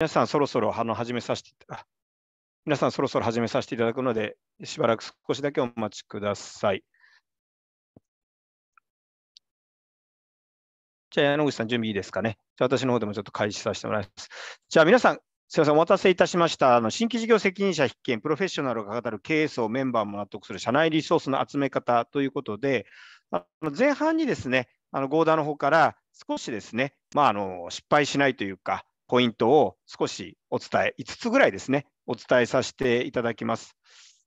皆さんそろそろあの始めさせて、皆さんそろそろ始めさせていただくので、しばらく少しだけお待ちください。じゃあ、矢野口さん、準備いいですかね。じゃあ、私の方でもちょっと開始させてもらいます。じゃあ、皆さん、すみません、お待たせいたしました。あの新規事業責任者必見、プロフェッショナルが語る経営層、メンバーも納得する社内リソースの集め方ということで、あの前半にですね、あのゴーダーの方から少しですね、まあ、あの失敗しないというか、ポイントを少しお伝え、5つぐらいですね、お伝えさせていただきます。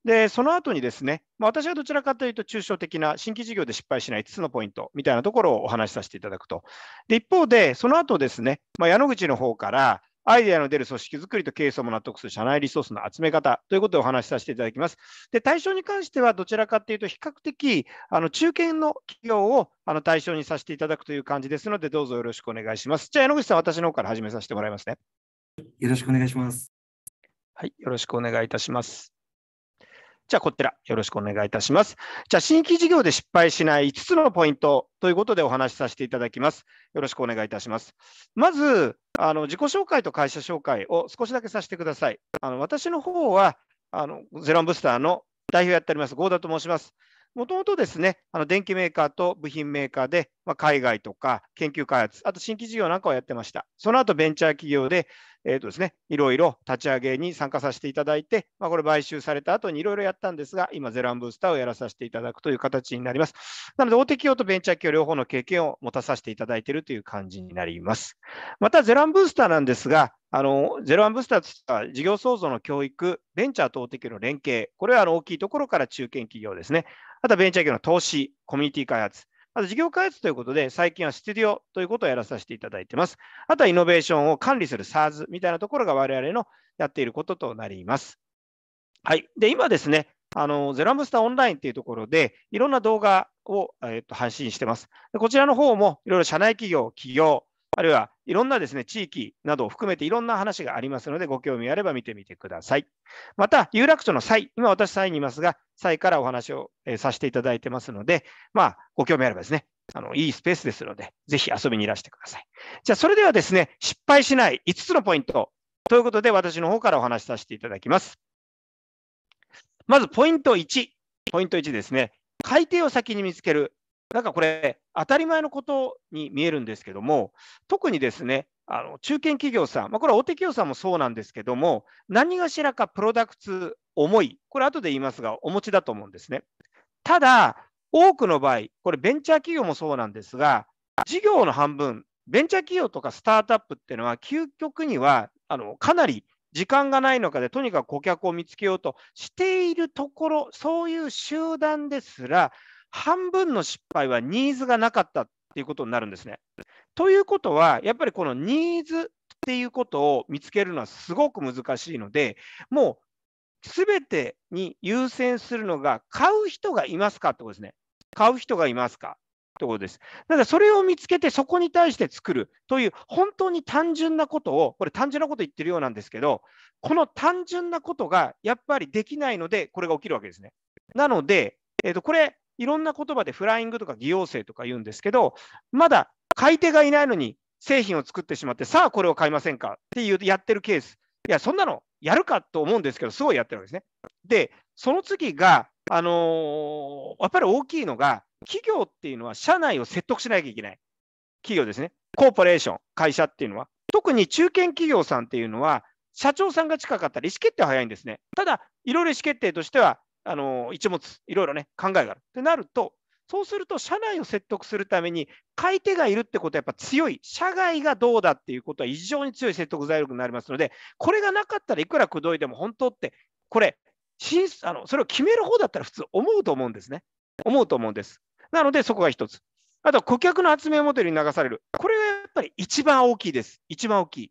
で、その後にですね、まあ、私はどちらかというと、抽象的な新規事業で失敗しない5つのポイントみたいなところをお話しさせていただくと。で、一方で、その後ですね、まあ、矢野口の方から、アイデアの出る組織づくりと経営層も納得する社内リソースの集め方ということをお話しさせていただきます。で対象に関してはどちらかというと比較的あの中堅の企業をあの対象にさせていただくという感じですのでどうぞよろしくお願いします。じゃあ、矢野口さん、私の方から始めさせてもらいますね。よろしくお願いします。はい、よろしくお願いいたします。じゃあ、こちら、よろしくお願いいたします。じゃあ、新規事業で失敗しない5つのポイントということでお話しさせていただきます。よろしくお願いいたします。まず、あの自己紹介と会社紹介を少しだけさせてください。あの私の方は、あのゼロンブスターの代表やっております、合田と申します。もともとですね、あの電機メーカーと部品メーカーで、まあ、海外とか研究開発、あと新規事業なんかをやってました。その後ベンチャー企業で、えーとですね、いろいろ立ち上げに参加させていただいて、まあ、これ買収された後にいろいろやったんですが、今、ゼランブースターをやらさせていただくという形になります。なので、大手企業とベンチャー企業両方の経験を持たさせていただいているという感じになります。また、ゼランブースターなんですが、あのゼロワンブースターとしては事業創造の教育、ベンチャーと大手企業の連携、これはあの大きいところから中堅企業ですね、あとはベンチャー企業の投資、コミュニティ開発、あと事業開発ということで、最近はステディオということをやらさせていただいてます。あとはイノベーションを管理する SARS みたいなところが我々のやっていることとなります。はい。で、今ですね、あの、ゼラムスターオンラインというところで、いろんな動画を、えー、と配信してます。こちらの方も、いろいろ社内企業、企業、あるいはいろんなですね、地域などを含めていろんな話がありますので、ご興味あれば見てみてください。また、有楽町の際、今私際にいますが、際からお話を、えー、させていただいてますので、まあ、ご興味あればですね、あの、いいスペースですので、ぜひ遊びにいらしてください。じゃあ、それではですね、失敗しない5つのポイントということで、私の方からお話しさせていただきます。まず、ポイント1。ポイント1ですね。改定を先に見つけるなんかこれ、当たり前のことに見えるんですけども、特にですね、あの中堅企業さん、まあ、これは大手企業さんもそうなんですけども、何がしらかプロダクツ重い、これ後で言いますが、お持ちだと思うんですね。ただ、多くの場合、これベンチャー企業もそうなんですが、事業の半分、ベンチャー企業とかスタートアップっていうのは、究極にはあのかなり時間がないのかで、とにかく顧客を見つけようとしているところ、そういう集団ですら、半分の失敗はニーズがなかったっていうことになるんですね。ということは、やっぱりこのニーズっていうことを見つけるのはすごく難しいので、もうすべてに優先するのが、買う人がいますかってことですね。買う人がいますかってことです。だからそれを見つけて、そこに対して作るという、本当に単純なことを、これ単純なこと言ってるようなんですけど、この単純なことがやっぱりできないので、これが起きるわけですね。なので、えー、とこれ、いろんな言葉でフライングとか偽陽性とか言うんですけど、まだ買い手がいないのに製品を作ってしまって、さあこれを買いませんかっていうやってるケース。いや、そんなのやるかと思うんですけど、すごいやってるわけですね。で、その次が、あのー、やっぱり大きいのが、企業っていうのは社内を説得しなきゃいけない。企業ですね。コーポレーション、会社っていうのは。特に中堅企業さんっていうのは、社長さんが近かったら意思決定は早いんですね。ただ、いろいろ意思決定としては、あの一物、いろいろね、考えがある。ってなると、そうすると、社内を説得するために、買い手がいるってことはやっぱ強い、社外がどうだっていうことは、非常に強い説得材料になりますので、これがなかったらいくら口説いても、本当って、これ、あのそれを決める方だったら普通思うと思うんですね。思うと思うんです。なので、そこが一つ。あと、顧客の集めモデルに流される。これがやっぱり一番大きいです。一番大きい。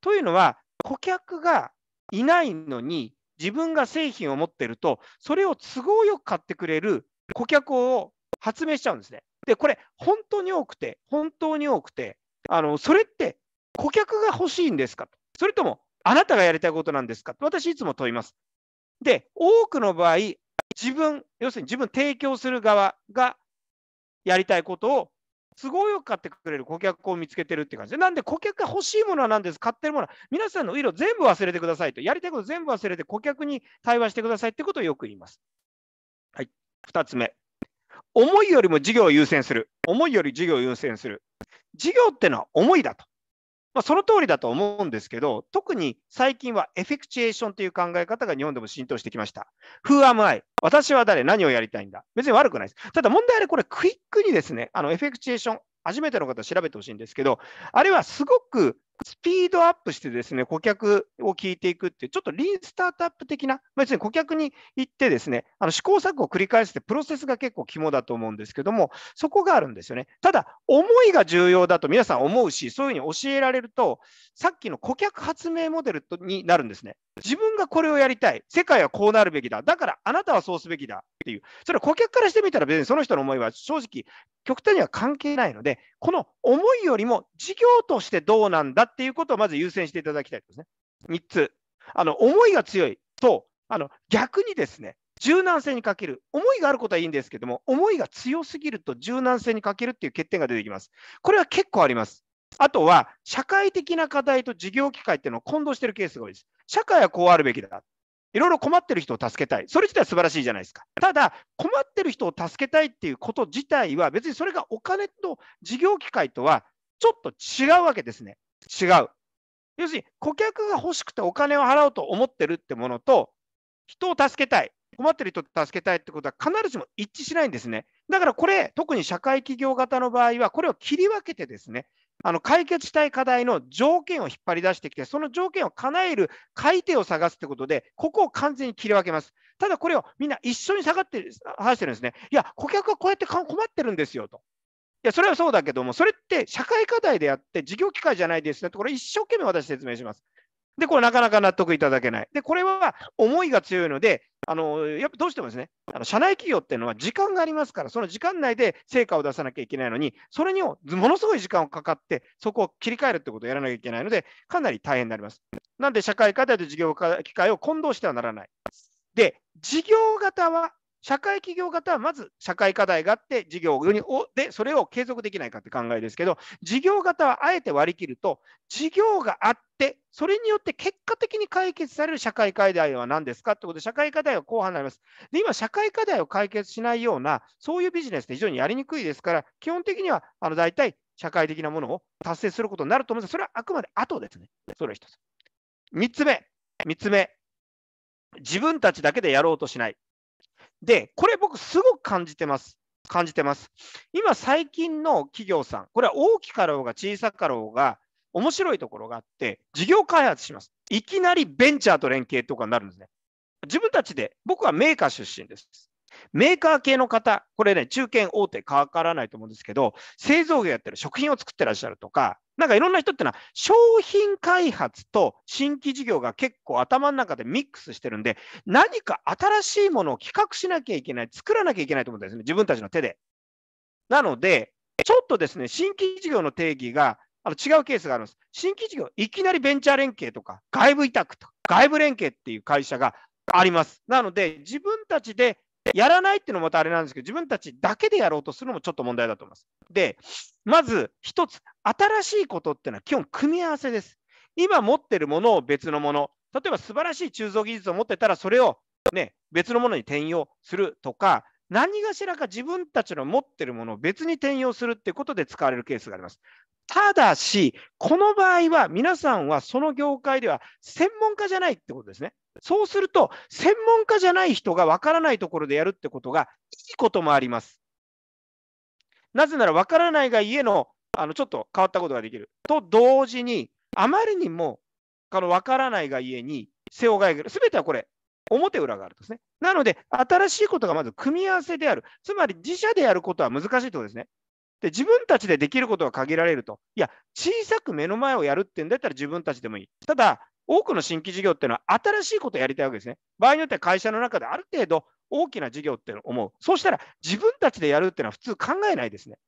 というのは、顧客がいないのに、自分が製品を持ってると、それを都合よく買ってくれる顧客を発明しちゃうんですね。で、これ、本当に多くて、本当に多くて、あのそれって顧客が欲しいんですかそれとも、あなたがやりたいことなんですか私、いつも問います。で、多くの場合、自分、要するに自分提供する側がやりたいことを都合よく買ってくれる顧客を見つけてるって感じで、なんで顧客が欲しいものは何です、買ってるものは、皆さんの色全部忘れてくださいと、やりたいこと全部忘れて顧客に対話してくださいってことをよく言います。はい、2つ目。思いよりも事業を優先する。思いより事業を優先する。事業ってのは思いだと。まあ、その通りだと思うんですけど、特に最近はエフェクチュエーションという考え方が日本でも浸透してきました。Who am I? 私は誰何をやりたいんだ別に悪くないです。ただ問題はこれ、クイックにですね、あのエフェクチュエーション、初めての方調べてほしいんですけど、あれはすごくスピードアップしてですね、顧客を聞いていくっていう、ちょっとリーンスタートアップ的な、まあ、要するに顧客に行ってですね、あの試行錯誤を繰り返すってプロセスが結構肝だと思うんですけども、そこがあるんですよね。ただ、思いが重要だと皆さん思うし、そういうふうに教えられると、さっきの顧客発明モデルになるんですね。自分がこれをやりたい、世界はこうなるべきだ、だからあなたはそうすべきだっていう、それは顧客からしてみたら別にその人の思いは正直、極端には関係ないので、この思いよりも事業としてどうなんだっていうことをまず優先していただきたいですね。3つ、あの思いが強いとあの逆にですね、柔軟性に欠ける、思いがあることはいいんですけども、思いが強すぎると柔軟性に欠けるっていう欠点が出てきます。これは結構あります。あとは、社会的な課題と事業機会っていうのを混同しているケースが多いです。社会はこうあるべきだ。いろいろ困ってる人を助けたい。それ自体は素晴らしいじゃないですか。ただ、困ってる人を助けたいっていうこと自体は、別にそれがお金と事業機会とはちょっと違うわけですね。違う。要するに、顧客が欲しくてお金を払おうと思ってるってものと、人を助けたい、困ってる人を助けたいってことは必ずしも一致しないんですね。だからこれ、特に社会企業型の場合は、これを切り分けてですね、あの解決したい課題の条件を引っ張り出してきて、その条件を叶える買い手を探すってことで、ここを完全に切り分けます。ただこれをみんな一緒に下がって話してるんですね。いや、顧客はこうやって困ってるんですよと。いや、それはそうだけども、それって社会課題であって、事業機会じゃないですねって、これ一生懸命私説明します。で、これなかなか納得いただけない。で、これは思いが強いので、あのやっぱどうしてもですね、あの社内企業っていうのは時間がありますから、その時間内で成果を出さなきゃいけないのに、それにもものすごい時間をかかって、そこを切り替えるってことをやらなきゃいけないので、かなり大変になります。なんで、社会課題と事業機会を混同してはならない。で、事業型は社会企業型はまず社会課題があって事業でそれを継続できないかって考えですけど事業型はあえて割り切ると事業があってそれによって結果的に解決される社会課題は何ですかってことで社会課題は後半になります。で今社会課題を解決しないようなそういうビジネスって非常にやりにくいですから基本的にはあの大体社会的なものを達成することになると思うんですそれはあくまで後ですね。それは1つ。3つ目、3つ目、自分たちだけでやろうとしない。で、これ僕すごく感じてます。感じてます。今最近の企業さん、これは大きかろうが小さかろうが、面白いところがあって、事業開発します。いきなりベンチャーと連携とかになるんですね。自分たちで、僕はメーカー出身です。メーカー系の方、これね、中堅大手かからないと思うんですけど、製造業やってる食品を作ってらっしゃるとか、なんかいろんな人ってのは商品開発と新規事業が結構頭の中でミックスしてるんで、何か新しいものを企画しなきゃいけない、作らなきゃいけないと思うんですね、自分たちの手で。なので、ちょっとですね、新規事業の定義があの違うケースがあるんです。新規事業、いきなりベンチャー連携とか、外部委託とか、外部連携っていう会社があります。なので、自分たちでやらないっていうのもまたあれなんですけど、自分たちだけでやろうとするのもちょっと問題だと思います。で、まず1つ、新しいことっていうのは基本組み合わせです。今持ってるものを別のもの、例えば素晴らしい鋳造技術を持ってたら、それを、ね、別のものに転用するとか、何がしらか自分たちの持ってるものを別に転用するってことで使われるケースがあります。ただし、この場合は皆さんはその業界では専門家じゃないってことですね。そうすると、専門家じゃない人がわからないところでやるってことがいいこともあります。なぜならわからないが家のあのちょっと変わったことができる。と同時に、あまりにもあのわからないが家に背負いがいる。すべてはこれ、表裏があるんですね。なので、新しいことがまず組み合わせである。つまり自社でやることは難しいということですね。で、自分たちでできることは限られると。いや、小さく目の前をやるってうんだったら自分たちでもいい。ただ、多くの新規事業っていうのは新しいことをやりたいわけですね。場合によっては会社の中である程度大きな事業っていうのを思う。そうしたら自分たちでやるっていうのは普通考えないですね。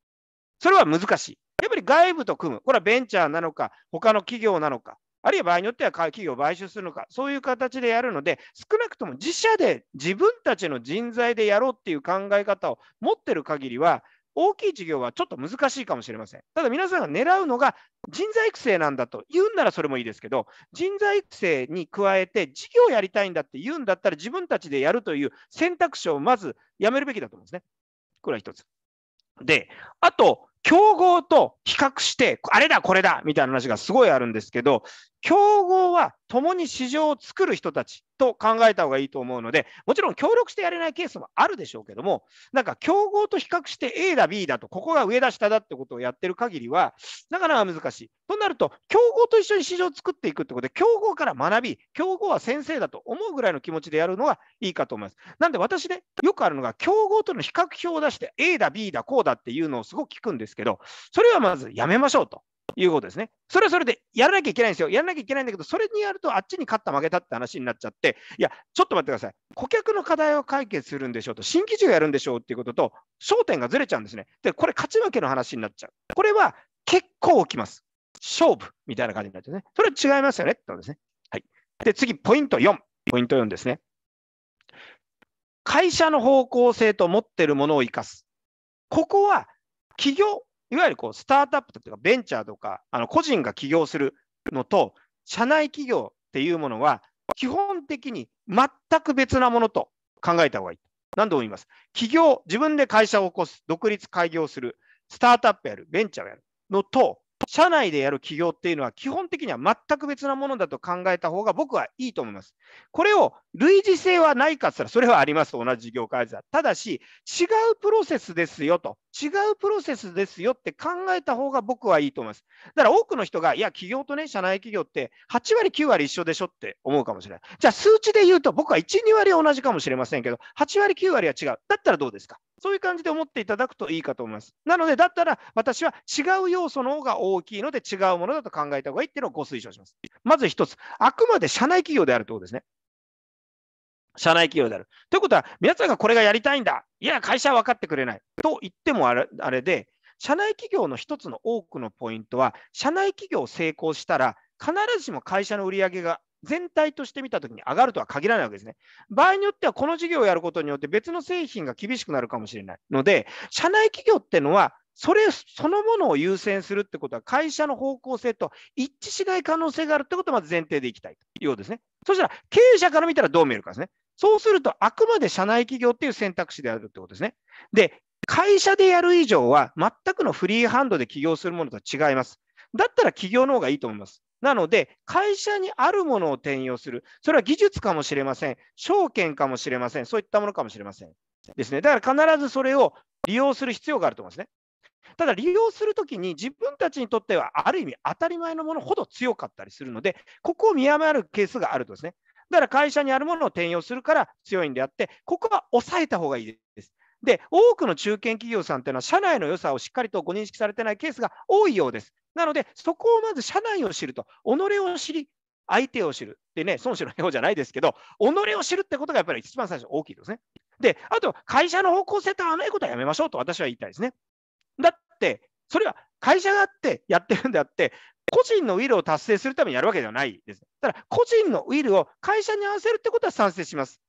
それは難しい。やっぱり外部と組む。これはベンチャーなのか、他の企業なのか、あるいは場合によっては企業を買収するのか、そういう形でやるので、少なくとも自社で自分たちの人材でやろうっていう考え方を持ってる限りは、大きい事業はちょっと難しいかもしれません。ただ皆さんが狙うのが人材育成なんだと言うんならそれもいいですけど、人材育成に加えて事業やりたいんだって言うんだったら自分たちでやるという選択肢をまずやめるべきだと思うんですね。これは一つ。で、あと、競合と比較して、あれだ、これだみたいな話がすごいあるんですけど、競合は共に市場を作る人たちと考えた方がいいと思うので、もちろん協力してやれないケースもあるでしょうけども、なんか競合と比較して A だ B だと、ここが上だ下だってことをやってる限りは、なかなか難しい。となると、競合と一緒に市場を作っていくってことで、競合から学び、競合は先生だと思うぐらいの気持ちでやるのがいいかと思います。なんで私ね、よくあるのが、競合との比較表を出して、A だ B だこうだっていうのをすごく聞くんですけど、それはまずやめましょうと。いうことですね。それはそれでやらなきゃいけないんですよ。やらなきゃいけないんだけど、それにやるとあっちに勝った負けたって話になっちゃって、いや、ちょっと待ってください。顧客の課題を解決するんでしょうと、新基準業やるんでしょうっていうことと、焦点がずれちゃうんですね。で、これ勝ち負けの話になっちゃう。これは結構起きます。勝負みたいな感じになっちゃうね。それは違いますよねってことですね。はい。で、次、ポイント4。ポイント4ですね。会社の方向性と持ってるものを生かす。ここは企業いわゆるこうスタートアップとかベンチャーとか、あの個人が起業するのと、社内企業っていうものは、基本的に全く別なものと考えた方がいい。何度も言います。起業、自分で会社を起こす、独立開業する、スタートアップやる、ベンチャーをやるのと、社内でやる起業っていうのは基本的には全く別なものだと考えた方が僕はいいと思います。これを類似性はないかっったらそれはあります。同じ事業開発はただし違うプロセスですよと。違うプロセスですよって考えた方が僕はいいと思います。だから多くの人が、いや、起業とね、社内企業って8割、9割一緒でしょって思うかもしれない。じゃあ数値で言うと僕は1、2割同じかもしれませんけど、8割、9割は違う。だったらどうですかそういう感じで思っていただくといいかと思います。なので、だったら私は違う要素の方が大きいので、違うものだと考えた方がいいっていうのをご推奨します。まず1つ、あくまで社内企業であるということですね。社内企業である。ということは、皆さんがこれがやりたいんだ、いや、会社は分かってくれない。と言ってもあれあれで、社内企業の1つの多くのポイントは、社内企業成功したら、必ずしも会社の売り上げが全体として見たときに上がるとは限らないわけですね。場合によっては、この事業をやることによって別の製品が厳しくなるかもしれないので、社内企業ってのは、それそのものを優先するってことは、会社の方向性と一致しない可能性があるってことをまず前提でいきたいというようですね。そしたら、経営者から見たらどう見えるかですね。そうすると、あくまで社内企業っていう選択肢であるってことですね。で、会社でやる以上は、全くのフリーハンドで起業するものとは違います。だったら起業の方がいいと思います。なので、会社にあるものを転用する。それは技術かもしれません。証券かもしれません。そういったものかもしれません。ですね。だから必ずそれを利用する必要があると思うんですね。ただ、利用するときに自分たちにとってはある意味当たり前のものほど強かったりするので、ここを見誤るケースがあるとですね。だから会社にあるものを転用するから強いんであって、ここは抑えた方がいいです。で、多くの中堅企業さんというのは、社内の良さをしっかりとご認識されてないケースが多いようです。なので、そこをまず社内を知ると、己を知り、相手を知る。でね、孫子のようじゃないですけど、己を知るってことがやっぱり一番最初大きいですね。で、あと、会社の方向性と甘いことはやめましょうと私は言いたいですね。だって、それは会社があってやってるんであって、個人のウィルを達成するためにやるわけではないです。ただ、個人のウィルを会社に合わせるってことは賛成します。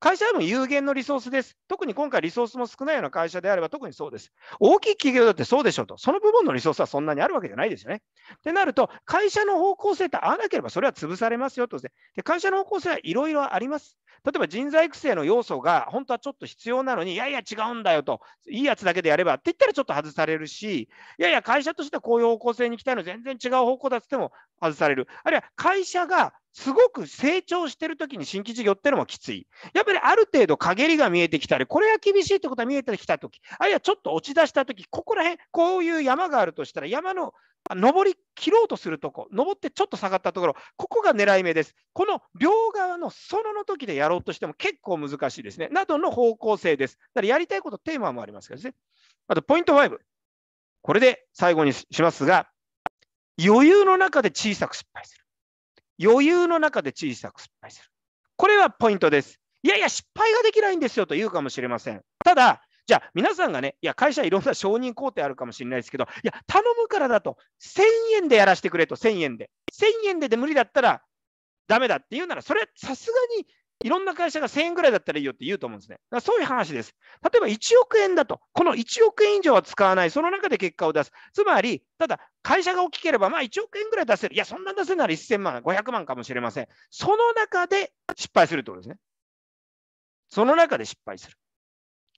会社でも有限のリソースです。特に今回リソースも少ないような会社であれば特にそうです。大きい企業だってそうでしょうと。その部分のリソースはそんなにあるわけじゃないですよね。ってなると、会社の方向性と合わなければそれは潰されますよとでで。会社の方向性はいろいろあります。例えば人材育成の要素が本当はちょっと必要なのに、いやいや違うんだよと、いいやつだけでやればって言ったらちょっと外されるし、いやいや会社としてはこういう方向性に行きたいの全然違う方向だって言っても外される。あるいは会社がすごく成長してる時に新規事業ってのもきつい。やっぱりある程度陰りが見えてきたり、これが厳しいってことは見えてきた時、あるいはちょっと落ち出した時、ここら辺、こういう山があるとしたら、山の登り切ろうとするとこ、登ってちょっと下がったところ、ここが狙い目です。この両側の園の時でやろうとしても結構難しいですね。などの方向性です。だからやりたいこと、テーマもありますけどね。あと、ポイント5。これで最後にしますが、余裕の中で小さく失敗する。余裕の中で小さく失敗する。これはポイントです。いやいや、失敗ができないんですよと言うかもしれません。ただ、じゃあ皆さんがね、いや、会社いろんな承認工程あるかもしれないですけど、いや、頼むからだと、1000円でやらせてくれと、1000円で。1000円でで無理だったら、ダメだって言うなら、それはさすがにいろんな会社が1000円ぐらいだったらいいよって言うと思うんですね。だからそういう話です。例えば1億円だと、この1億円以上は使わない、その中で結果を出す。つまり、ただ、会社が大きければ、まあ1億円ぐらい出せる。いや、そんな出せなら1000万、500万かもしれません。その中で失敗するってことですね。その中で失敗する。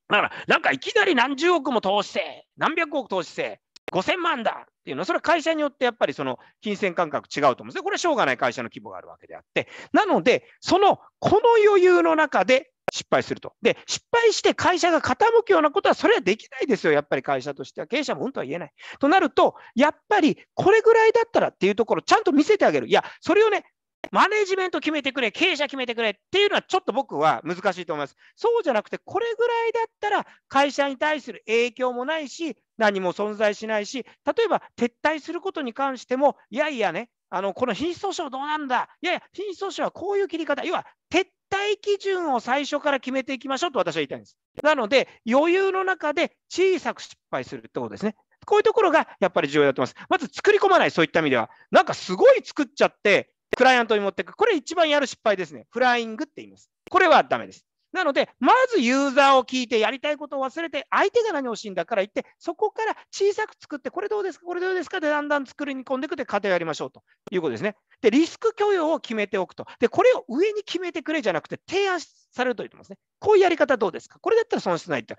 だから、なんかいきなり何十億も投資せ、何百億投資せ、5000万だっていうのは、それは会社によってやっぱりその金銭感覚違うと思うんですね。これはしょうがない会社の規模があるわけであって。なので、その、この余裕の中で失敗すると。で、失敗して会社が傾くようなことは、それはできないですよ。やっぱり会社としては。経営者もうんとは言えない。となると、やっぱりこれぐらいだったらっていうところ、ちゃんと見せてあげる。いや、それをね、マネジメント決めてくれ、経営者決めてくれっていうのはちょっと僕は難しいと思います。そうじゃなくて、これぐらいだったら会社に対する影響もないし、何も存在しないし、例えば撤退することに関しても、いやいやね、あのこの品質訴訟どうなんだ、いやいや、品質訴訟はこういう切り方、要は撤退基準を最初から決めていきましょうと私は言いたいんです。なので、余裕の中で小さく失敗するってことですね。こういうところがやっぱり重要だと思います。まず作り込まない、そういった意味では。なんかすごい作っちゃって、クライアントに持っていく。これ一番やる失敗ですね。フライングって言います。これはダメです。なので、まずユーザーを聞いて、やりたいことを忘れて、相手が何を欲しいんだから言って、そこから小さく作って、これどうですか、これどうですかで、だんだん作りに込んでいくで、過程をやりましょうということですね。で、リスク許容を決めておくと。で、これを上に決めてくれじゃなくて、提案されると言ってますね。こういうやり方どうですかこれだったら損失ないって。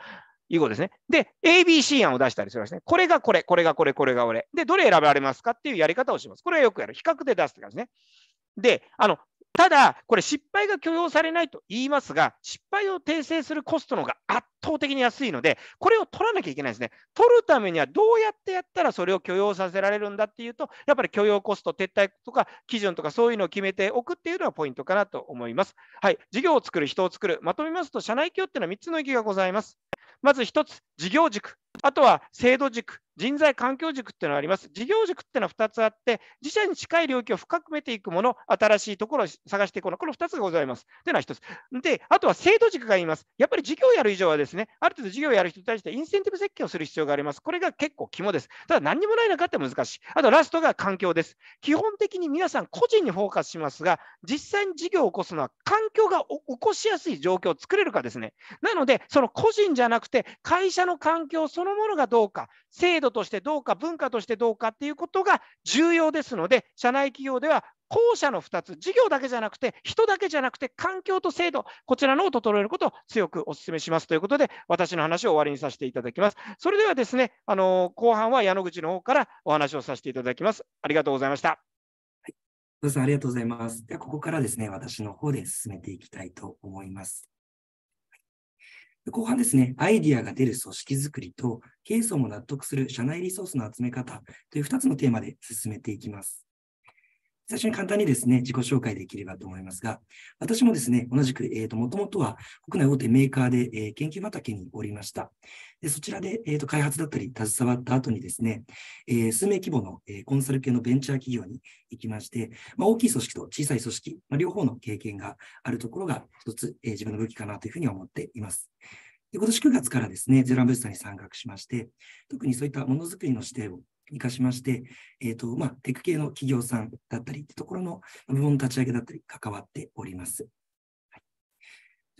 いうことですね。で、ABC 案を出したりするんですね。これがこれ、これがこれ、これが俺。で、どれ選べられますかっていうやり方をします。これはよくやる。比較で出すとかですね。で、あの、ただ、これ失敗が許容されないと言いますが、失敗を訂正するコストの方が圧倒的に安いので、これを取らなきゃいけないですね。取るためにはどうやってやったらそれを許容させられるんだっていうと、やっぱり許容コスト、撤退とか基準とかそういうのを決めておくっていうのがポイントかなと思います。はい。事業を作る、人を作る。まとめますと、社内業っていうのは3つの意義がございます。まず1つ、事業軸。あとは制度軸、人材環境軸っていうのがあります。事業軸っていうのは2つあって、自社に近い領域を深くめていくもの、新しいところを探していくもの、この2つがございます。というのは1つ。で、あとは制度軸が言います。やっぱり事業をやる以上はですね、ある程度事業をやる人に対してインセンティブ設計をする必要があります。これが結構肝です。ただ、何にもない中って難しい。あと、ラストが環境です。基本的に皆さん個人にフォーカスしますが、実際に事業を起こすのは環境が起こしやすい状況を作れるかですね。なので、その個人じゃなくて、会社の環境そのものがどうか、制度としてどうか、文化としてどうかっていうことが重要ですので、社内企業では後者の2つ、事業だけじゃなくて、人だけじゃなくて、環境と制度、こちらのを整えることを強くお勧めしますということで、私の話を終わりにさせていただきます。それではですね、あの後半は矢野口の方からお話をさせていただきます。ありがとうございました。はい、さんありがとうございます。ではここからですね、私の方で進めていきたいと思います。後半ですね、アイディアが出る組織づくりと、ケースをも納得する社内リソースの集め方という2つのテーマで進めていきます。最初に簡単にですね、自己紹介できればと思いますが、私もですね、同じく、えっ、ー、と、もともとは国内大手メーカーで、えー、研究畑におりました。でそちらで、えっ、ー、と、開発だったり、携わった後にですね、え数名規模の、えコンサル系のベンチャー企業に行きまして、まあ、大きい組織と小さい組織、まあ、両方の経験があるところが一つ、え自分の武器かなというふうに思っています。で今年9月からですね、ゼロアンブースターに参画しまして、特にそういったものづくりの視点を生かしまして、えーとまあ、テク系の企業さんだったりってところの部門立ち上げだったり関わっております。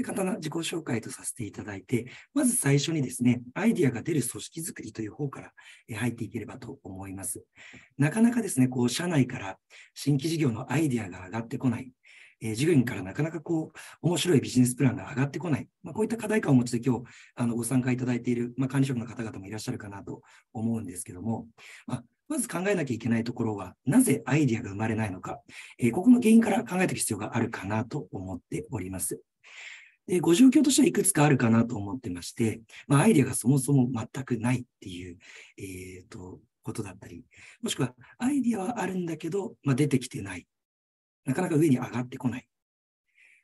簡単な自己紹介とさせていただいて、まず最初にですね、アイディアが出る組織づくりという方から入っていければと思います。なかなかですね、こう、社内から新規事業のアイディアが上がってこないえ従業員からなかなかこう、面白いビジネスプランが上がってこない、まあ、こういった課題感をお持ちで今日、あの、ご参加いただいている、まあ、管理職の方々もいらっしゃるかなと思うんですけども、まあ、まず考えなきゃいけないところは、なぜアイディアが生まれないのか、えー、ここの原因から考えていく必要があるかなと思っております。でご状況としてはいくつかあるかなと思ってまして、まあ、アイデアがそもそも全くないっていう、えーと、とことだったり、もしくはアイディアはあるんだけど、まあ、出てきてない。なかなか上に上がってこない。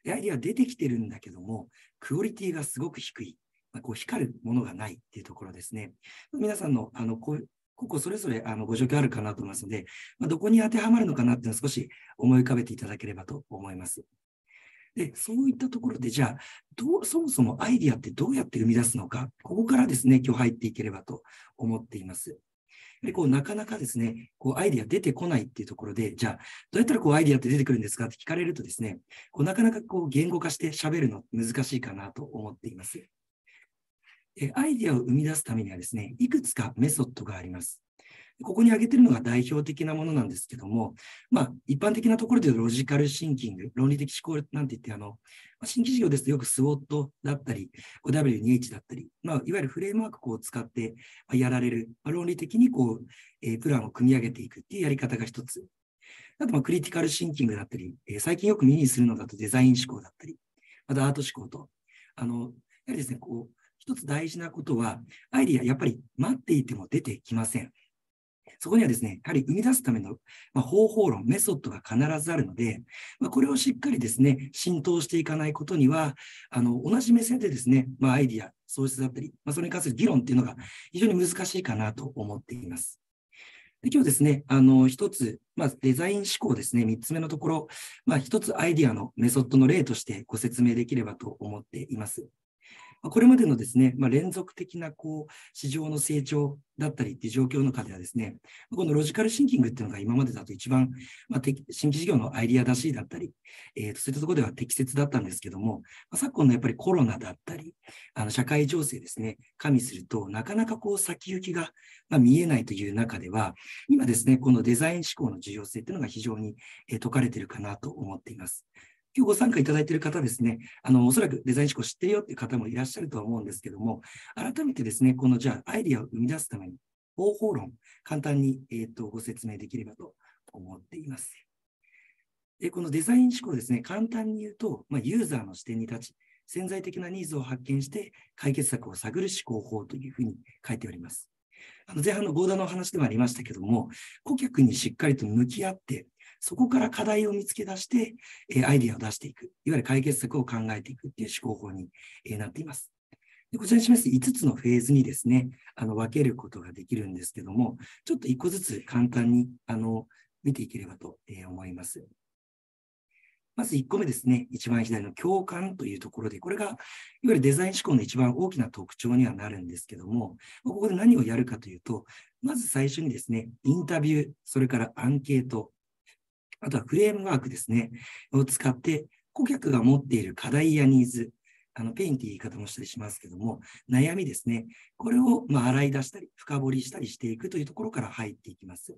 でアイディア出てきてるんだけども、クオリティがすごく低い。まあ、こう光るものがないっていうところですね。皆さんのあのこここそれぞれあのご状況あるかなと思いますので、まあ、どこに当てはまるのかなっていうのを少し思い浮かべていただければと思います。で、そういったところで、じゃあ、どう、そもそもアイディアってどうやって生み出すのか、ここからですね、今日入っていければと思っています。で、こう、なかなかですね、こう、アイディア出てこないっていうところで、じゃあ、どうやったらこう、アイディアって出てくるんですかって聞かれるとですね、こう、なかなかこう、言語化して喋るの難しいかなと思っています。アイディアを生み出すためにはですね、いくつかメソッドがあります。ここに挙げてるのが代表的なものなんですけども、まあ、一般的なところでロジカルシンキング、論理的思考なんて言って、あの、新規事業ですとよく SWOT だったり、W2H だったり、まあ、いわゆるフレームワークを使ってやられる、まあ、論理的にこう、えー、プランを組み上げていくっていうやり方が一つ。あと、まクリティカルシンキングだったり、えー、最近よく耳にするのだとデザイン思考だったり、またアート思考と、あの、やはりですね、こう、一つ大事なことは、アイディア、やっぱり待っていても出てきません。そこにはですね、やはり生み出すための、ま方法論、メソッドが必ずあるので、まこれをしっかりですね、浸透していかないことには、あの、同じ目線でですね、まあ、アイディア、創出だったり、まあ、それに関する議論っていうのが非常に難しいかなと思っています。で今日ですね、あの、一つ、まあ、デザイン思考ですね、三つ目のところ、まあ、一つアイディアのメソッドの例としてご説明できればと思っています。これまでのですね、まあ、連続的なこう市場の成長だったりっていう状況の中ではですね、このロジカルシンキングっていうのが今までだと一番、まあ、新規事業のアイディア出しだったり、えー、とそういったところでは適切だったんですけども、まあ、昨今のやっぱりコロナだったり、あの社会情勢ですね、加味すると、なかなかこう先行きが、ま見えないという中では、今ですね、このデザイン思考の重要性っていうのが非常に、え解かれてるかなと思っています。今日ご参加いただいている方ですね、あの、おそらくデザイン思考知ってるよっていう方もいらっしゃるとは思うんですけども、改めてですね、このじゃあアイディアを生み出すために、方法論、簡単に、えーと、ご説明できればと思っています。でこのデザイン思考ですね、簡単に言うと、まあ、ユーザーの視点に立ち、潜在的なニーズを発見して解決策を探る思考法というふうに書いております。あの前半のボーダーの話でもありましたけども、顧客にしっかりと向き合ってそこから課題を見つけ出して、えアイディアを出していく、いわゆる解決策を考えていくっていう思考法に、えなっています。でこちらに示す5つのフェーズにですね、あの分けることができるんですけども、ちょっと1個ずつ簡単にあの見ていければと思います。まず1個目ですね、一番左の共感というところで、これがいわゆるデザイン思考の一番大きな特徴にはなるんですけども、ここで何をやるかというと、まず最初にですね、インタビュー、それからアンケート、あとはフレームワークですね、を使って、顧客が持っている課題やニーズ、あの、ペインって言い方もしたりしますけども、悩みですね。これを、ま洗い出したり、深掘りしたりしていくというところから入っていきます。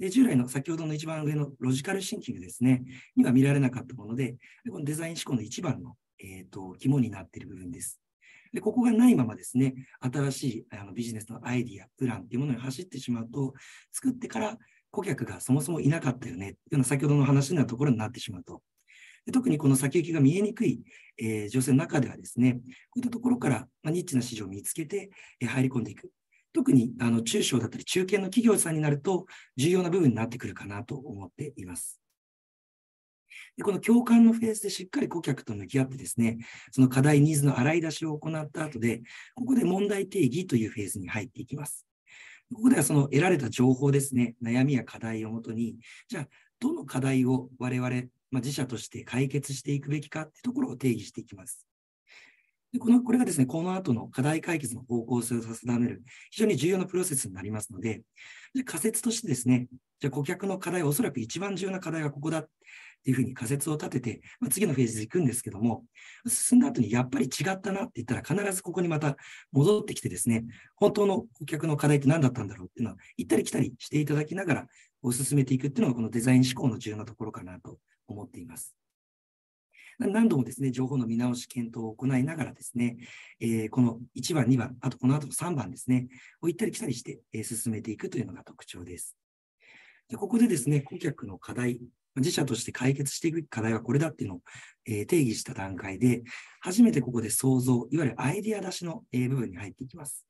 で、従来の先ほどの一番上のロジカルシンキングですね、には見られなかったもので、このデザイン思考の一番の、えー、と、肝になっている部分です。で、ここがないままですね、新しいあのビジネスのアイディア、プランというものに走ってしまうと、作ってから顧客がそもそもいなかったよね、というのは先ほどの話のなところになってしまうと。特にこの先行きが見えにくい、えー、情勢の中ではですね、こういったところから、まあ、ニッチな市場を見つけて、えー、入り込んでいく。特にあの中小だったり中堅の企業さんになると重要な部分になってくるかなと思っています。でこの共感のフェーズでしっかり顧客と向き合ってですね、その課題ニーズの洗い出しを行った後で、ここで問題定義というフェーズに入っていきます。ここではその得られた情報ですね、悩みや課題をもとに、じゃあ、どの課題を我々、まあ、自社として解決していくべきかってところを定義していきます。でこのこれがですね、この後の課題解決の方向性を定める、非常に重要なプロセスになりますので、で仮説としてですね、じゃあ顧客の課題、おそらく一番重要な課題はここだ。っていうふうに仮説を立てて、まあ、次のフェーズ行くんですけども、進んだ後にやっぱり違ったなって言ったら必ずここにまた戻ってきてですね、本当の顧客の課題って何だったんだろうっていうのは行ったり来たりしていただきながら進めていくっていうのがこのデザイン思考の重要なところかなと思っています。何度もですね、情報の見直し検討を行いながらですね、えー、この1番、2番、あとこの後の3番ですね、を行ったり来たりして、えー、進めていくというのが特徴です。でここでですね、顧客の課題自社として解決していく課題はこれだっていうのを、えー、定義した段階で、初めてここで想像、いわゆるアイディア出しの、えー、部分に入っていきます。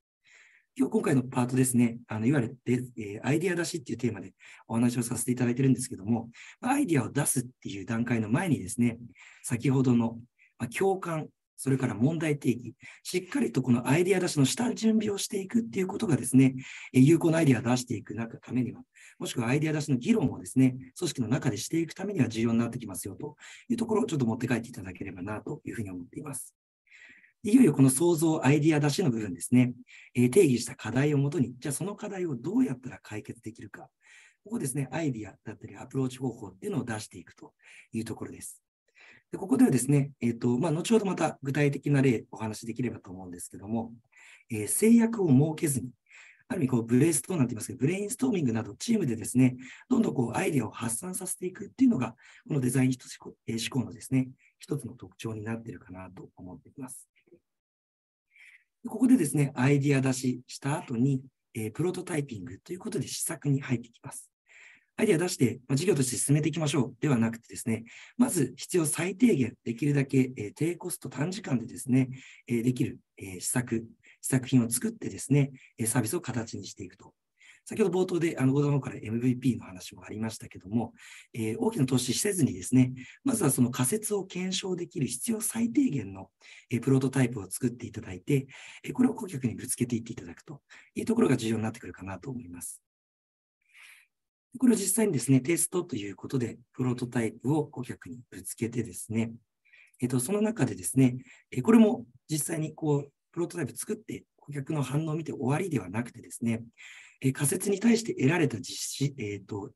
今日今回のパートですね、あのいわゆるで、えー、アイディア出しっていうテーマでお話をさせていただいてるんですけども、アイディアを出すっていう段階の前にですね、先ほどの、まあ、共感、それから問題定義、しっかりとこのアイデア出しの下準備をしていくっていうことがですね、有効なアイデアを出していくためには、もしくはアイデア出しの議論をですね、組織の中でしていくためには重要になってきますよというところをちょっと持って帰っていただければなというふうに思っています。いよいよこの創造、アイデア出しの部分ですね、え定義した課題をもとに、じゃあその課題をどうやったら解決できるか、ここですね、アイディアだったりアプローチ方法っていうのを出していくというところです。でここではですね、えーとまあ、後ほどまた具体的な例お話しできればと思うんですけども、えー、制約を設けずに、ある意味こうブレイストーなんて言いますけど、ブレインストーミングなどチームでですね、どんどんこうアイデアを発散させていくっていうのが、このデザイン思考のですね、一つの特徴になっているかなと思っています。ここでですね、アイディア出しした後に、えー、プロトタイピングということで試作に入ってきます。アイデア出して、まあ、事業として進めていきましょうではなくてですね、まず必要最低限、できるだけ、えー、低コスト短時間でですね、えー、できる、えー、施策、施策品を作ってですね、サービスを形にしていくと。先ほど冒頭で、あの、ご田から MVP の話もありましたけども、えー、大きな投資せずにですね、まずはその仮説を検証できる必要最低限の、えー、プロトタイプを作っていただいて、えー、これを顧客にぶつけていっていただくというところが重要になってくるかなと思います。これを実際にですね、テストということで、プロトタイプを顧客にぶつけてですね、えっと、その中でですね、これも実際にこう、プロトタイプ作って、顧客の反応を見て終わりではなくてですね、仮説に対して得られた実施、えっ、と、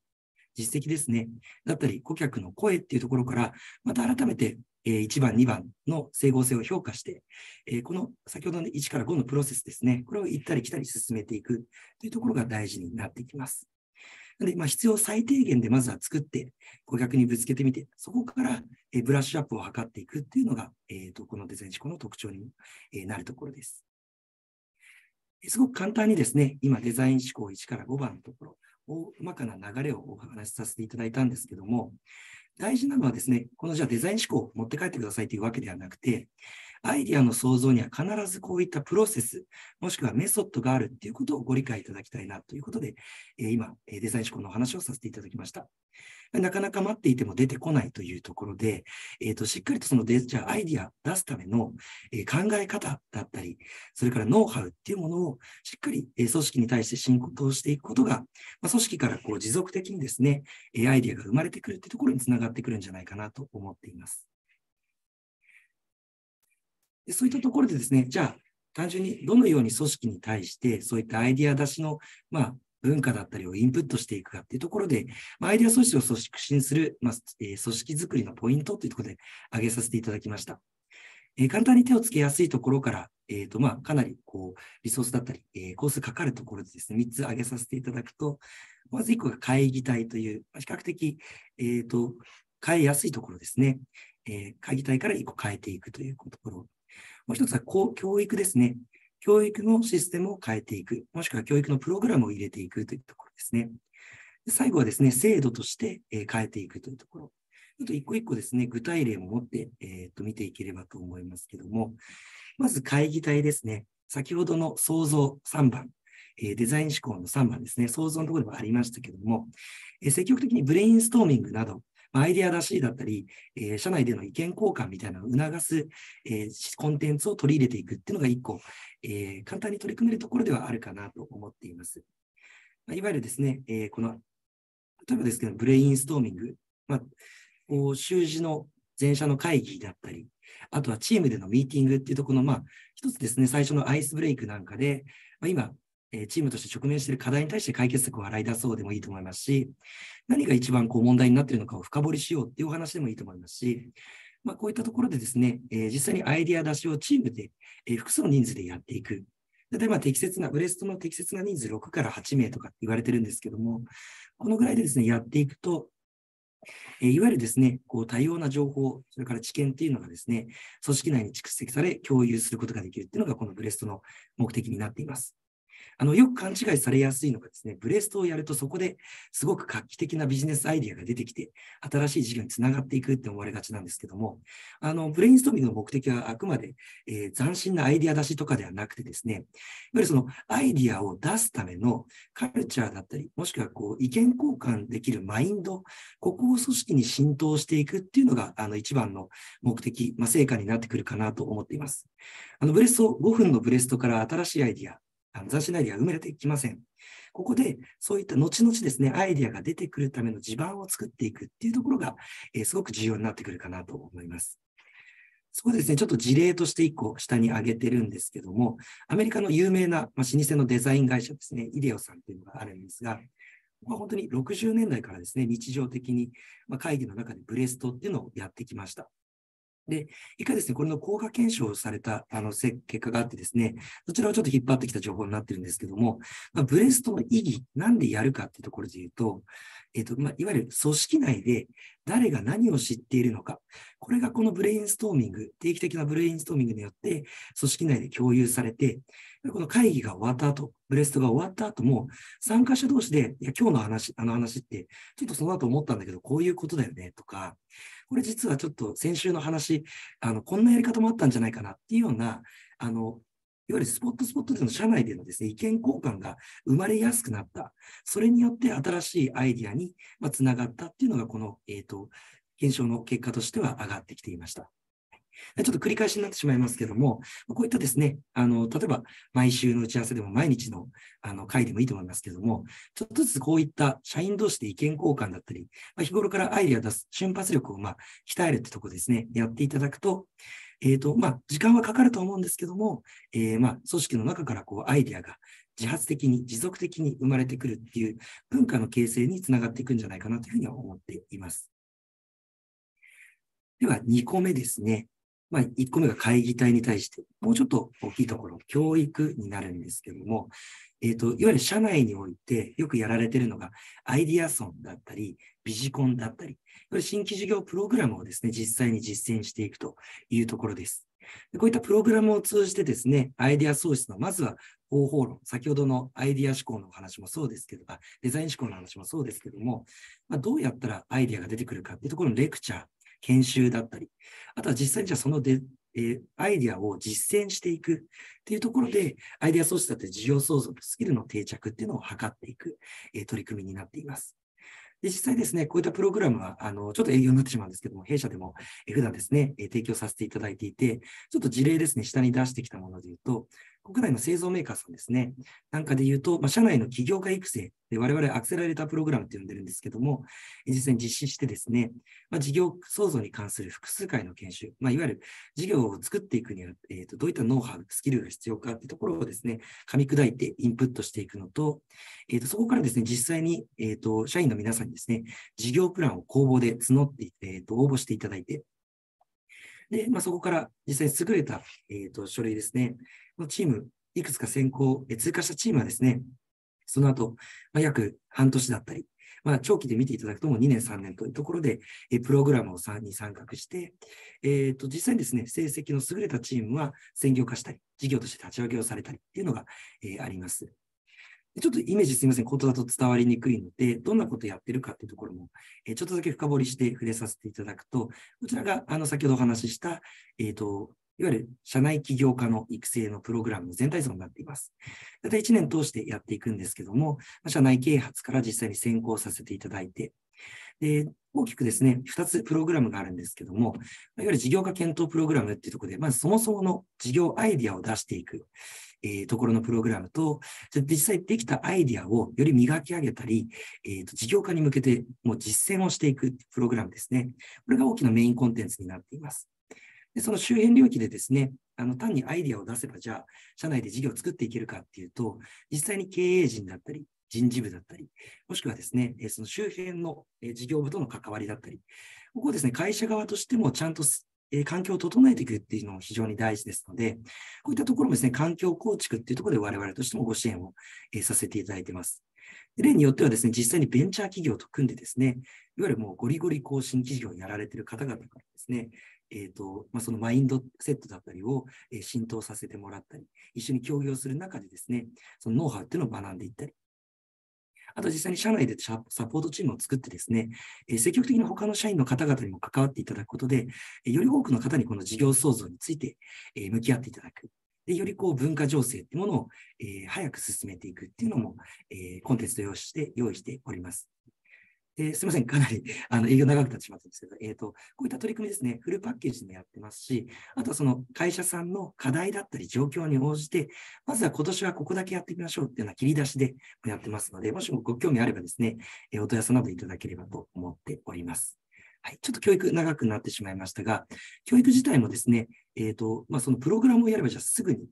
実績ですね、だったり、顧客の声っていうところから、また改めて1番、2番の整合性を評価して、この先ほどの1から5のプロセスですね、これを行ったり来たり進めていくというところが大事になってきます。なで、まあ、必要最低限でまずは作って、顧客にぶつけてみて、そこからえブラッシュアップを図っていくっていうのが、えーと、このデザイン思考の特徴に、えなるところです。すごく簡単にですね、今デザイン思考1から5番のところを、細かな流れをお話しさせていただいたんですけども、大事なのはですね、このじゃあデザイン思考を持って帰ってくださいというわけではなくて、アイディアの創造には必ずこういったプロセス、もしくはメソッドがあるっていうことをご理解いただきたいなということで、え今、デザイン思考のお話をさせていただきました。なかなか待っていても出てこないというところで、えーと、しっかりとそのデジタアイディア出すための、えー、考え方だったり、それからノウハウっていうものをしっかり、えー、組織に対して進行していくことが、まあ、組織からこう持続的にですね、えー、アイディアが生まれてくるってところにつながってくるんじゃないかなと思っています。そういったところでですね、じゃあ、単純にどのように組織に対して、そういったアイデア出しの、まあ、文化だったりをインプットしていくかっていうところで、まあ、アイデア組織を組織する、まあえー、組織づくりのポイントというところで挙げさせていただきました。えー、簡単に手をつけやすいところから、えーとまあ、かなりこうリソースだったり、えー、コースかかるところでですね、3つ挙げさせていただくと、まず1個が会議体という、比較的、えーと変えやすいところですね。えー、会議体から1個変えていくというところ。もう一つは教育ですね。教育のシステムを変えていく、もしくは教育のプログラムを入れていくというところですね。最後はですね、制度として変えていくというところ。ちょっと一個一個ですね、具体例を持って、えー、と見ていければと思いますけども、まず会議体ですね。先ほどの創造3番、えデザイン思考の3番ですね、想像のところでもありましたけども、え積極的にブレインストーミングなど、アイデア出しだったり、えー、社内での意見交換みたいなのを促す、えー、コンテンツを取り入れていくっていうのが一個、えー、簡単に取り組めるところではあるかなと思っています。まあ、いわゆるですね、えー、この、例えばですけど、ブレインストーミング、まあ、こう習字の前者の会議だったり、あとはチームでのミーティングっていうところの、まあ、一つですね、最初のアイスブレイクなんかで、まあ、今、えチームとして直面している課題に対して解決策を洗い出そうでもいいと思いますし、何が一番こう問題になっているのかを深掘りしようっていうお話でもいいと思いますし、まあ、こういったところでですね、え実際にアイディア出しをチームで、え複数の人数でやっていく。例えば適切な、ブレストの適切な人数6から8名とかって言われてるんですけども、このぐらいでですね、やっていくと、えいわゆるですね、こう多様な情報、それから知見っていうのがですね、組織内に蓄積され、共有することができるっていうのが、このブレストの目的になっています。あの、よく勘違いされやすいのがですね、ブレストをやるとそこですごく画期的なビジネスアイディアが出てきて、新しい事業につながっていくって思われがちなんですけども、あの、ブレインストーミングの目的はあくまで、えー、斬新なアイディア出しとかではなくてですね、やっぱりそのアイディアを出すためのカルチャーだったり、もしくはこう、意見交換できるマインド、ここを組織に浸透していくっていうのが、あの、一番の目的、まあ、成果になってくるかなと思っています。あの、ブレスト、5分のブレストから新しいアイディア、犯のしないでは埋められていきません。ここで、そういった後々ですね、アイディアが出てくるための地盤を作っていくっていうところが、えー、すごく重要になってくるかなと思います。そうですね、ちょっと事例として1個下に挙げてるんですけども、アメリカの有名な、まあ、老舗のデザイン会社ですね、イデオさんっていうのがあるんですが、まこ本当に60年代からですね、日常的に、まあ、会議の中でブレストっていうのをやってきました。で、以下ですね、これの効果検証されたあの結果があってですね、そちらをちょっと引っ張ってきた情報になってるんですけども、まあ、ブレストの意義、なんでやるかっていうところで言うと、えっ、ー、と、まあ、いわゆる組織内で誰が何を知っているのか、これがこのブレインストーミング、定期的なブレインストーミングによって、組織内で共有されて、この会議が終わった後、ブレストが終わった後も、参加者同士で、いや、今日の話、あの話って、ちょっとその後思ったんだけど、こういうことだよね、とか、これ実はちょっと先週の話、あの、こんなやり方もあったんじゃないかなっていうような、あの、いわゆるスポットスポットでの社内でのですね、意見交換が生まれやすくなった。それによって新しいアイディアにつながったっていうのが、この、えっ、ー、と、検証の結果としては上がってきていました。ちょっと繰り返しになってしまいますけども、こういったですね、あの、例えば毎週の打ち合わせでも毎日のあの会でもいいと思いますけども、ちょっとずつこういった社員同士で意見交換だったり、まあ、日頃からアイデアを出す瞬発力をまあ鍛えるってとこですね、やっていただくと、えっ、ー、と、まあ、時間はかかると思うんですけども、えー、まあ、組織の中からこうアイデアが自発的に持続的に生まれてくるっていう文化の形成につながっていくんじゃないかなというふうには思っています。では、2個目ですね。まあ、1個目が会議体に対して、もうちょっと大きいところ、教育になるんですけども、えっ、ー、と、いわゆる社内においてよくやられてるのが、アイディアソンだったり、ビジコンだったり、新規事業プログラムをですね、実際に実践していくというところです。でこういったプログラムを通じてですね、アイデア創出の、まずは方法論、先ほどのアイデア思考のお話もそうですけど、デザイン思考の話もそうですけども、まあ、どうやったらアイデアが出てくるかっていうところのレクチャー、研修だったり、あとは実際にじゃあそので、えー、アイディアを実践していくっていうところで、アイディア創出だって事業創造スキルの定着っていうのを図っていく、えー、取り組みになっています。で、実際ですね、こういったプログラムは、あの、ちょっと営業になってしまうんですけども、弊社でも、え普段ですね、え提供させていただいていて、ちょっと事例ですね、下に出してきたもので言うと、国内の製造メーカーさんですね、なんかで言うと、まあ、社内の起業家育成で、我々アクセラレータープログラムって呼んでるんですけども、実際に実施してですね、まあ、事業創造に関する複数回の研修、まあ、いわゆる事業を作っていくには、えー、とどういったノウハウ、スキルが必要かってところをですね、噛み砕いてインプットしていくのと、えー、とそこからですね、実際に、えー、と社員の皆さんにですね、事業プランを公募で募って、えー、と応募していただいて、で、まあ、そこから実際に優れた、えーと、書類ですね、のチーム、いくつか選考、えー、通過したチームはですね、その後、まあ、約半年だったり、まあ、長期で見ていただくとも2年、3年というところで、えプログラムをに参画して、えーと、と実際にですね、成績の優れたチームは専業化したり、事業として立ち上げをされたりっていうのが、えー、あります。ちょっとイメージすみません、ことだと伝わりにくいので、どんなことやってるかっていうところも、えちょっとだけ深掘りして触れさせていただくと、こちらがあの先ほどお話しした、えっ、ー、と、いわゆる社内起業家の育成のプログラムの全体像になっています。だいたい1年通してやっていくんですけども、社内啓発から実際に先行させていただいて、で大きくですね、2つプログラムがあるんですけども、いわゆる事業化検討プログラムっていうところで、まずそもそもの事業アイディアを出していく。えー、ところのプログラムと、実際できたアイディアをより磨き上げたり、えーと、事業化に向けてもう実践をしていくプログラムですね。これが大きなメインコンテンツになっています。でその周辺領域でですね、あの単にアイディアを出せば、じゃあ、社内で事業を作っていけるかっていうと、実際に経営陣だったり、人事部だったり、もしくはですね、その周辺の事業部との関わりだったり、ここをですね、会社側としてもちゃんとえ環境を整えていくっていうのも非常に大事ですので、こういったところもですね、環境構築っていうところで我々としてもご支援を、えさせていただいてます。例によってはですね、実際にベンチャー企業と組んでですね、いわゆるもうゴリゴリ更新企業をやられている方々からですね、えーとまあ、そのマインドセットだったりを、え浸透させてもらったり、一緒に協業する中でですね、そのノウハウっていうのを学んでいったり、あと実際に社内でサポートチームを作ってですね、え積極的に他の社員の方々にも関わっていただくことで、より多くの方にこの事業創造について、え向き合っていただく。でよりこう文化情勢ってものを、え早く進めていくっていうのも、えコンテンツと用して用意しております。えー、すみません、かなり あの営業長くなってしまったんですけど、えーと、こういった取り組みですね、フルパッケージでもやってますし、あとはその会社さんの課題だったり状況に応じて、まずは今年はここだけやってみましょうっていうような切り出しでやってますので、もしもご興味あればですね、えー、お問い合わせなどいただければと思っております。はい、ちょっと教育長くなってしまいましたが、教育自体もですね、えっ、ー、と、まあ、そのプログラムをやればじゃあすぐに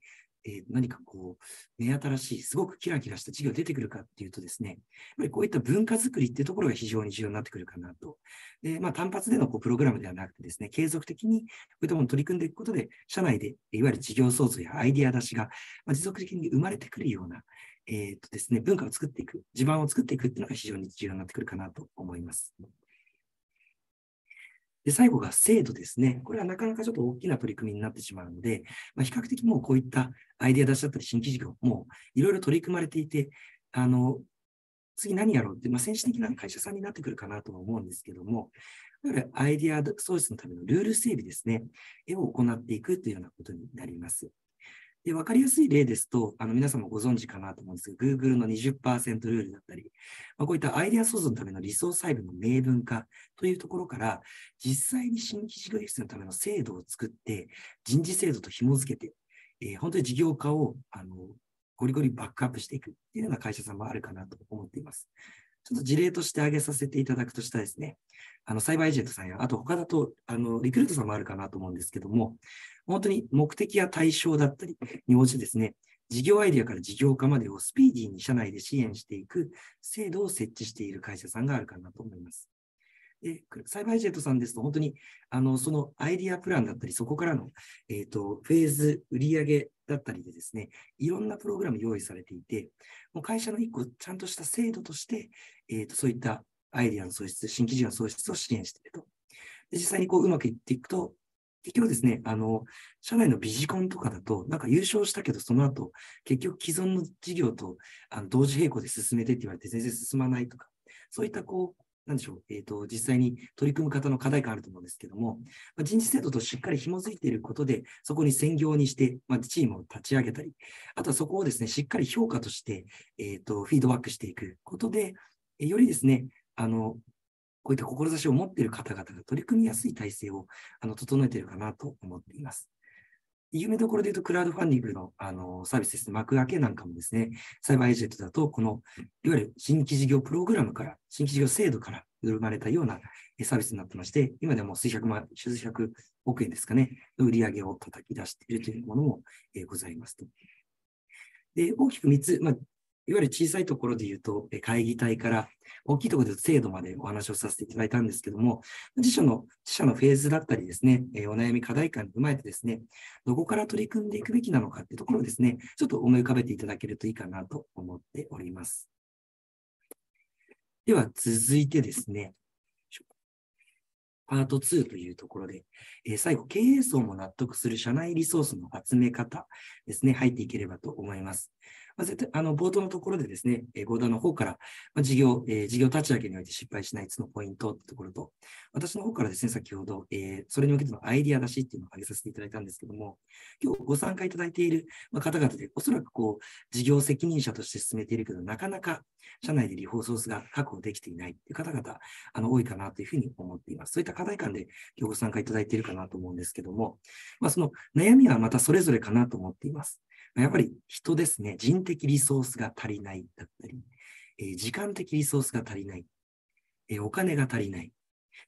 えー、何かこう、目新しい、すごくキラキラした業が出てくるかっていうとですね、やっぱりこういった文化づくりっていうところが非常に重要になってくるかなと。で、まあ、単発でのこうプログラムではなくてですね、継続的にこういったものを取り組んでいくことで、社内で、いわゆる事業創造やアイデア出しが、まあ、持続的に生まれてくるような、えっ、ー、とですね、文化を作っていく、地盤を作っていくっていうのが非常に重要になってくるかなと思います。で、最後が制度ですね。これはなかなかちょっと大きな取り組みになってしまうので、まあ、比較的もうこういったアイデア出しだったり、新規事業もいろいろ取り組まれていて、あの、次何やろうって、まあ、先進的な会社さんになってくるかなとは思うんですけども、いわゆるアイデア創出のためのルール整備ですね、を行っていくというようなことになります。で、わかりやすい例ですと、あの、皆様ご存知かなと思うんですが、Google の20%ルールだったり、まあ、こういったアイデア創造のための理想細部の明文化というところから、実際に新規事業室のための制度を作って、人事制度と紐づけて、えー、本当に事業化を、あの、ゴリゴリバックアップしていくっていうような会社さんもあるかなと思っています。ちょっと事例として挙げさせていただくとしたですね、あの、サイバーエージェントさんや、あと他だと、あの、リクルートさんもあるかなと思うんですけども、本当に目的や対象だったりに応じてですね、事業アイデアから事業化までをスピーディーに社内で支援していく制度を設置している会社さんがあるかなと思います。で、サイバージェントさんですと、本当に、あの、そのアイディアプランだったり、そこからの、えー、と、フェーズ、売上だったりでですね、いろんなプログラム用意されていて、もう会社の一個、ちゃんとした制度として、えー、と、そういったアイディアの創出、新規事業の創出を支援していると。で実際にこう、うまくいっていくと、結局ですね、あの、社内のビジコンとかだと、なんか優勝したけど、その後、結局既存の事業とあの同時並行で進めてって言われて全然進まないとか、そういったこう、なんでしょう、えっ、ー、と、実際に取り組む方の課題感あると思うんですけども、まあ、人事制度としっかり紐づいていることで、そこに専業にして、まあ、チームを立ち上げたり、あとはそこをですね、しっかり評価として、えっ、ー、と、フィードバックしていくことで、よりですね、あの、こういった志を持っている方々が取り組みやすい体制をあの整えているかなと思っています。有名どころで言うと、クラウドファンディングのあのサービスですね、幕開けなんかもですね、サイバーエージェントだと、この、いわゆる新規事業プログラムから、新規事業制度から生まれたようなサービスになってまして、今でも数百万、数百億円ですかね、の売り上げを叩き出しているというものも、えー、ございますと。で、大きく3つ、まあ、いわゆる小さいところで言うと、会議体から大きいところで制度までお話をさせていただいたんですけども、自社の、自社のフェーズだったりですね、お悩み、課題感に踏まえてですね、どこから取り組んでいくべきなのかっていうところをですね、ちょっと思い浮かべていただけるといいかなと思っております。では続いてですね、パート2というところで、えー、最後、経営層も納得する社内リソースの集め方ですね、入っていければと思います。まず、あの、冒頭のところでですね、えー、ーの方から、まあ、事業、えー、事業立ち上げにおいて失敗しない5つのポイントってところと、私の方からですね、先ほど、えー、それに向けてのアイディア出しっていうのを挙げさせていただいたんですけども、今日ご参加いただいている方々で、おそらくこう、事業責任者として進めているけど、なかなか社内でリフォーソースが確保できていないという方々、あの、多いかなというふうに思っています。そういった課題感で今日ご参加いただいているかなと思うんですけども、まあ、その悩みはまたそれぞれかなと思っています。やっぱり人ですね、人的リソースが足りないだったり、えー、時間的リソースが足りない、えー、お金が足りない。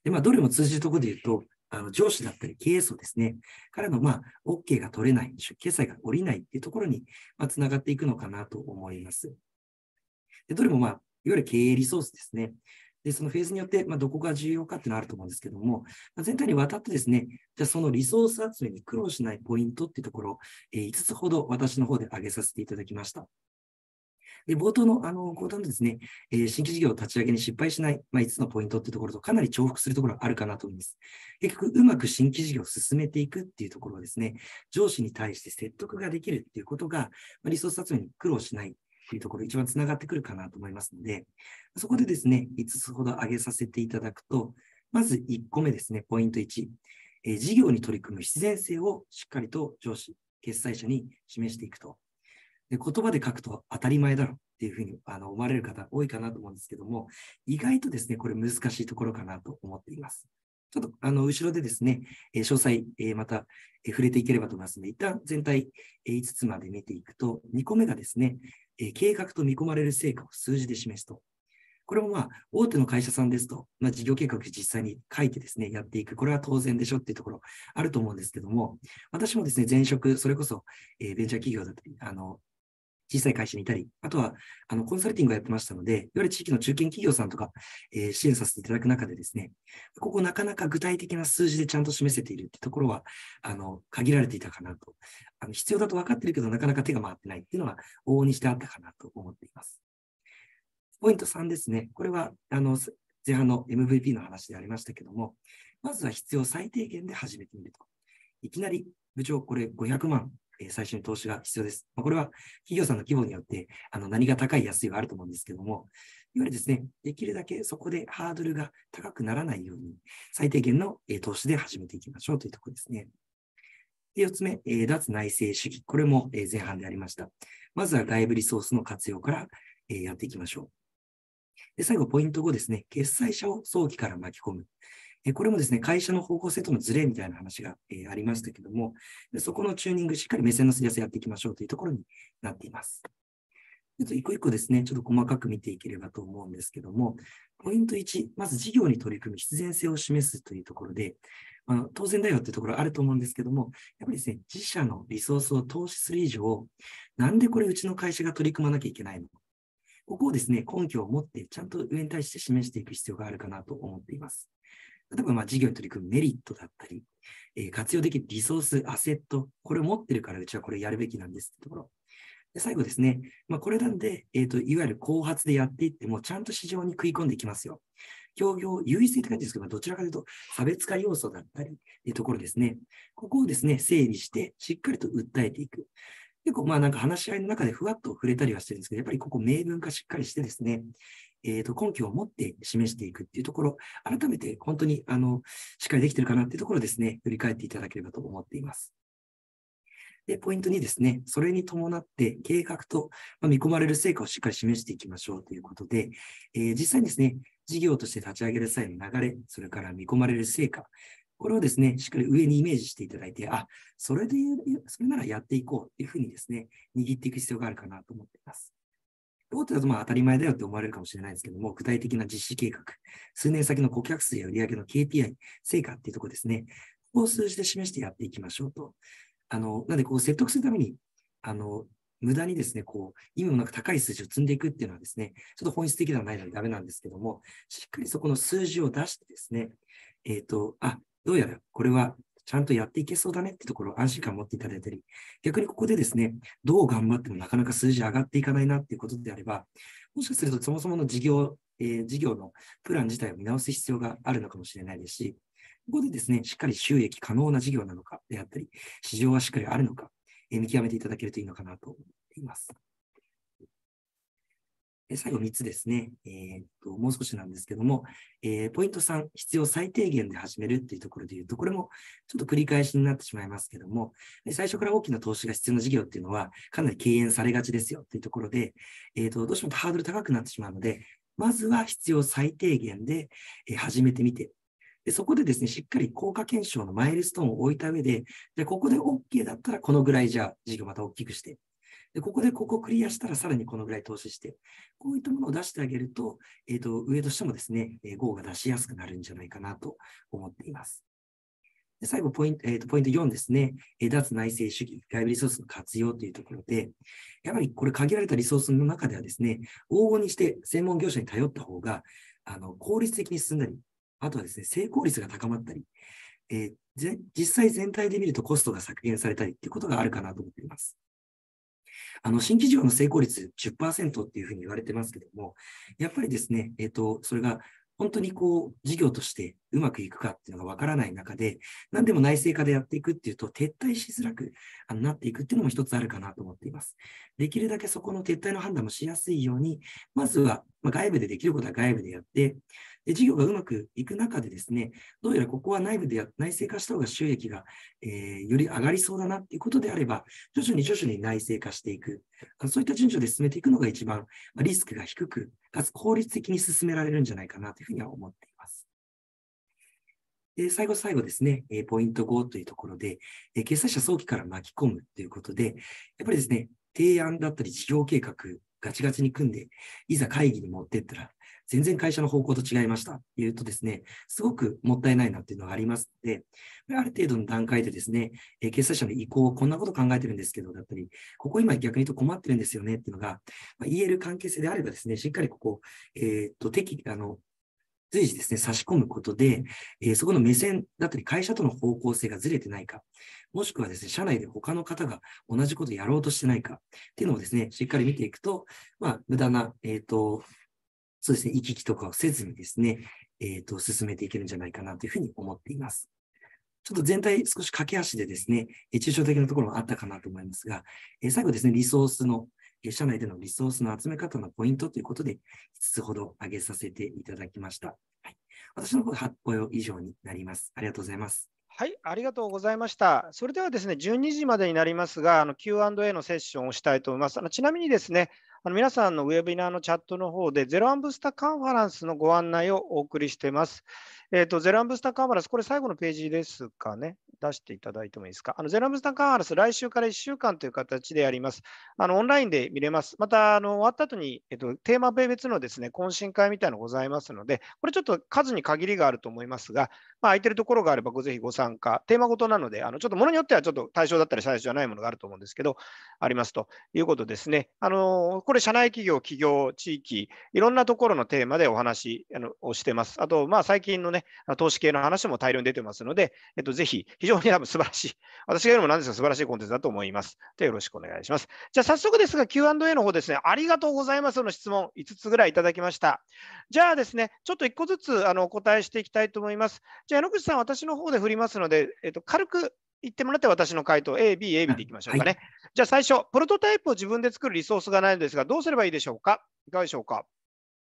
で、まあ、どれも通じるところで言うと、あの上司だったり経営層ですね、からの、まあ、OK が取れない、決済が下りないっていうところに、まあ、つながっていくのかなと思います。でどれも、まあ、いわゆる経営リソースですね。で、そのフェーズによって、まあ、どこが重要かっていうのはあると思うんですけども、まあ、全体にわたってですね、じゃそのリソース集めに苦労しないポイントっていうところ、えー、5つほど私の方で挙げさせていただきました。で、冒頭の、あの、講談でですね、えー、新規事業を立ち上げに失敗しない、まあ、5つのポイントっていうところとかなり重複するところがあるかなと思います。結局、うまく新規事業を進めていくっていうところはですね、上司に対して説得ができるっていうことが、まあ、リソース集めに苦労しないいうところ、一番つながってくるかなと思いますので、そこでですね、5つほど挙げさせていただくと、まず1個目ですね、ポイント1、えー、事業に取り組む必然性をしっかりと上司、決裁者に示していくと。で言葉で書くと当たり前だろっていうふうにあの思われる方多いかなと思うんですけども、意外とですね、これ難しいところかなと思っています。ちょっとあの後ろでですね、え詳細、えまた、え触れていければと思いますので、一旦全体、え5つまで見ていくと、2個目がですね、え計画と見込まれる成果を数字で示すと。これもまあ、大手の会社さんですと、まあ、事業計画実際に書いてですね、やっていく。これは当然でしょっていうところあると思うんですけども、私もですね、前職、それこそ、えベンチャー企業だったり、あの、小さい会社にいたり、あとは、あの、コンサルティングをやってましたので、いわゆる地域の中堅企業さんとか、えー、支援させていただく中でですね、ここなかなか具体的な数字でちゃんと示せているってところは、あの、限られていたかなと。あの、必要だと分かってるけど、なかなか手が回ってないっていうのは、往々にしてあったかなと思っています。ポイント3ですね。これは、あの、前半の MVP の話でありましたけども、まずは必要最低限で始めてみると。いきなり、部長、これ500万え最初に投資が必要です。まあ、これは企業さんの規模によってあの何が高い安いはあると思うんですけども、いわゆるですね、できるだけそこでハードルが高くならないように、最低限の、え投資で始めていきましょうというところですね。で4つ目、えー、脱内政主義。これも、え前半でありました。まずは外部リソースの活用から、えー、やっていきましょう。で最後、ポイント5ですね。決済者を早期から巻き込む。えこれもですね、会社の方向性とのズレみたいな話が、えありましたけども、そこのチューニング、しっかり目線のすり合わせやっていきましょうというところになっています。ちょっと一個一個ですね、ちょっと細かく見ていければと思うんですけども、ポイント1、まず事業に取り組む必然性を示すというところで、あの当然だよっていうところあると思うんですけども、やっぱりですね、自社のリソースを投資する以上、なんでこれうちの会社が取り組まなきゃいけないのここをですね、根拠を持ってちゃんと上に対して示していく必要があるかなと思っています。例えばまあ事業に取り組むメリットだったり、えー、活用できるリソース、アセット、これを持ってるからうちはこれやるべきなんですってところ。で最後ですね、まあ、これなんで、えーと、いわゆる後発でやっていっても、ちゃんと市場に食い込んでいきますよ。協業、優位性って感じですけど、どちらかというと差別化要素だったりというところですね。ここをですね、整理して、しっかりと訴えていく。結構、まあなんか話し合いの中でふわっと触れたりはしてるんですけど、やっぱりここ明文化しっかりしてですね、えー、と根拠を持って示していくっていうところ、改めて本当にあのしっかりできてるかなっていうところですね、振り返っていただければと思っています。で、ポイント2ですね、それに伴って計画と見込まれる成果をしっかり示していきましょうということで、えー、実際にですね、事業として立ち上げる際の流れ、それから見込まれる成果、これをですね、しっかり上にイメージしていただいて、あ、それで、それならやっていこうっていうふうにですね、握っていく必要があるかなと思っています。ポートだとまあ当たり前だよって思われるかもしれないですけども、具体的な実施計画、数年先の顧客数や売上の KPI、成果っていうところですね。ここを数字で示してやっていきましょうと。あの、なんでこう説得するために、あの、無駄にですね、こう、意味もなく高い数字を積んでいくっていうのはですね、ちょっと本質的ではないのでダメなんですけども、しっかりそこの数字を出してですね、えっ、ー、と、あ、どうやらこれはちゃんとやっていけそうだねってところを安心感を持っていただいたり、逆にここでですね、どう頑張ってもなかなか数字上がっていかないなっていうことであれば、もしかするとそもそもの事業、えー、事業のプラン自体を見直す必要があるのかもしれないですし、ここでですね、しっかり収益可能な事業なのかであったり、市場はしっかりあるのか、えー、見極めていただけるといいのかなと思っています。最後3つですね、えー、と、もう少しなんですけども、えー、ポイント3、必要最低限で始めるっていうところで言うと、これもちょっと繰り返しになってしまいますけども、最初から大きな投資が必要な事業っていうのは、かなり敬遠されがちですよっていうところで、えー、と、どうしてもハードル高くなってしまうので、まずは必要最低限で始めてみて、でそこでですね、しっかり効果検証のマイルストーンを置いた上で、ここで OK だったら、このぐらいじゃあ、事業また大きくして、で、ここでここクリアしたらさらにこのぐらい投資して、こういったものを出してあげると、えっ、ー、と、上としてもですね、えー、GO が出しやすくなるんじゃないかなと思っています。で最後ポイント、えーと、ポイント4ですね、え脱内政主義、外部リソースの活用というところで、やはりこれ限られたリソースの中ではですね、黄金にして専門業者に頼った方が、あの、効率的に進んだり、あとはですね、成功率が高まったり、えー、実際全体で見るとコストが削減されたりっていうことがあるかなと思っています。あの、新規事業の成功率10%っていうふうに言われてますけども、やっぱりですね、えっ、と、それが本当にこう、事業としてうまくいくかっていうのがわからない中で、何でも内製化でやっていくっていうと、撤退しづらくなっていくっていうのも一つあるかなと思っています。できるだけそこの撤退の判断もしやすいように、まずは、外部でできることは外部でやって、事業がうまくいく中でですね、どうやらここは内部で内製化した方が収益が、えー、より上がりそうだなっていうことであれば、徐々に徐々に内製化していく。そういった順序で進めていくのが一番リスクが低く、かつ効率的に進められるんじゃないかなというふうには思っています。で最後、最後ですね、えポイント5というところで、え決済者早期から巻き込むということで、やっぱりですね、提案だったり事業計画、ガチガチに組んで、いざ会議に持ってったら、全然会社の方向と違いましたというとですね、すごくもったいないなっていうのがありますので、ある程度の段階でですね、え決済者の意向、をこんなこと考えてるんですけど、だったり、ここ今逆に言うと困ってるんですよねっていうのが、ま言える関係性であればですね、しっかりここ、えー、と、適、あの、随時ですね、差し込むことで、えー、そこの目線だったり、会社との方向性がずれてないか、もしくはですね、社内で他の方が同じことをやろうとしてないかっていうのをですね、しっかり見ていくと、まあ、無駄な、えっ、ー、と、そうですね、行き来とかをせずにですね、えっ、ー、と、進めていけるんじゃないかなというふうに思っています。ちょっと全体少し駆け足でですね、抽象的なところもあったかなと思いますが、えー、最後ですね、リソースの、社内でのリソースの集め方のポイントということで、5つほど挙げさせていただきました。はい、私の方は発表以上になります。ありがとうございます。はい、ありがとうございました。それではですね、12時までになりますが、Q&A のセッションをしたいと思います。あのちなみにですね、あの皆さんのウェビナーのチャットの方で、ゼロアンブスタカンファランスのご案内をお送りしています。えっ、ー、と、ゼロアンブスタカンファランス、これ最後のページですかね。出していただいてもいいですか。あのゼロアンブスタカンファランス、来週から1週間という形でやります。あのオンラインで見れます。また、あの終わった後に、えっ、ー、と、テーマ別のですね、懇親会みたいなのございますので、これちょっと数に限りがあると思いますが、まあ、空いてるところがあればごぜひご参加。テーマごとなので、あのちょっとものによってはちょっと対象だったり対象じゃないものがあると思うんですけど、ありますということですね。あのこれ、社内企業、企業、地域、いろんなところのテーマでお話あのをしてます。あと、まあ、最近のね、投資系の話も大量に出てますので、えっと、ぜひ、非常に多分素晴らしい。私が言うのもなんですが、素晴らしいコンテンツだと思います。でよろしくお願いします。じゃあ、早速ですが、Q&A の方ですね、ありがとうございますの質問、5つぐらいいただきました。じゃあですね、ちょっと1個ずつあのお答えしていきたいと思います。じゃあ、野口さん、私の方で振りますので、えっと、軽く言ってもらって、私の回答、A、B、AB でいきましょうかね。はい、じゃあ、最初、プロトタイプを自分で作るリソースがないのですが、どうすればいいでしょうかいかがでしょうか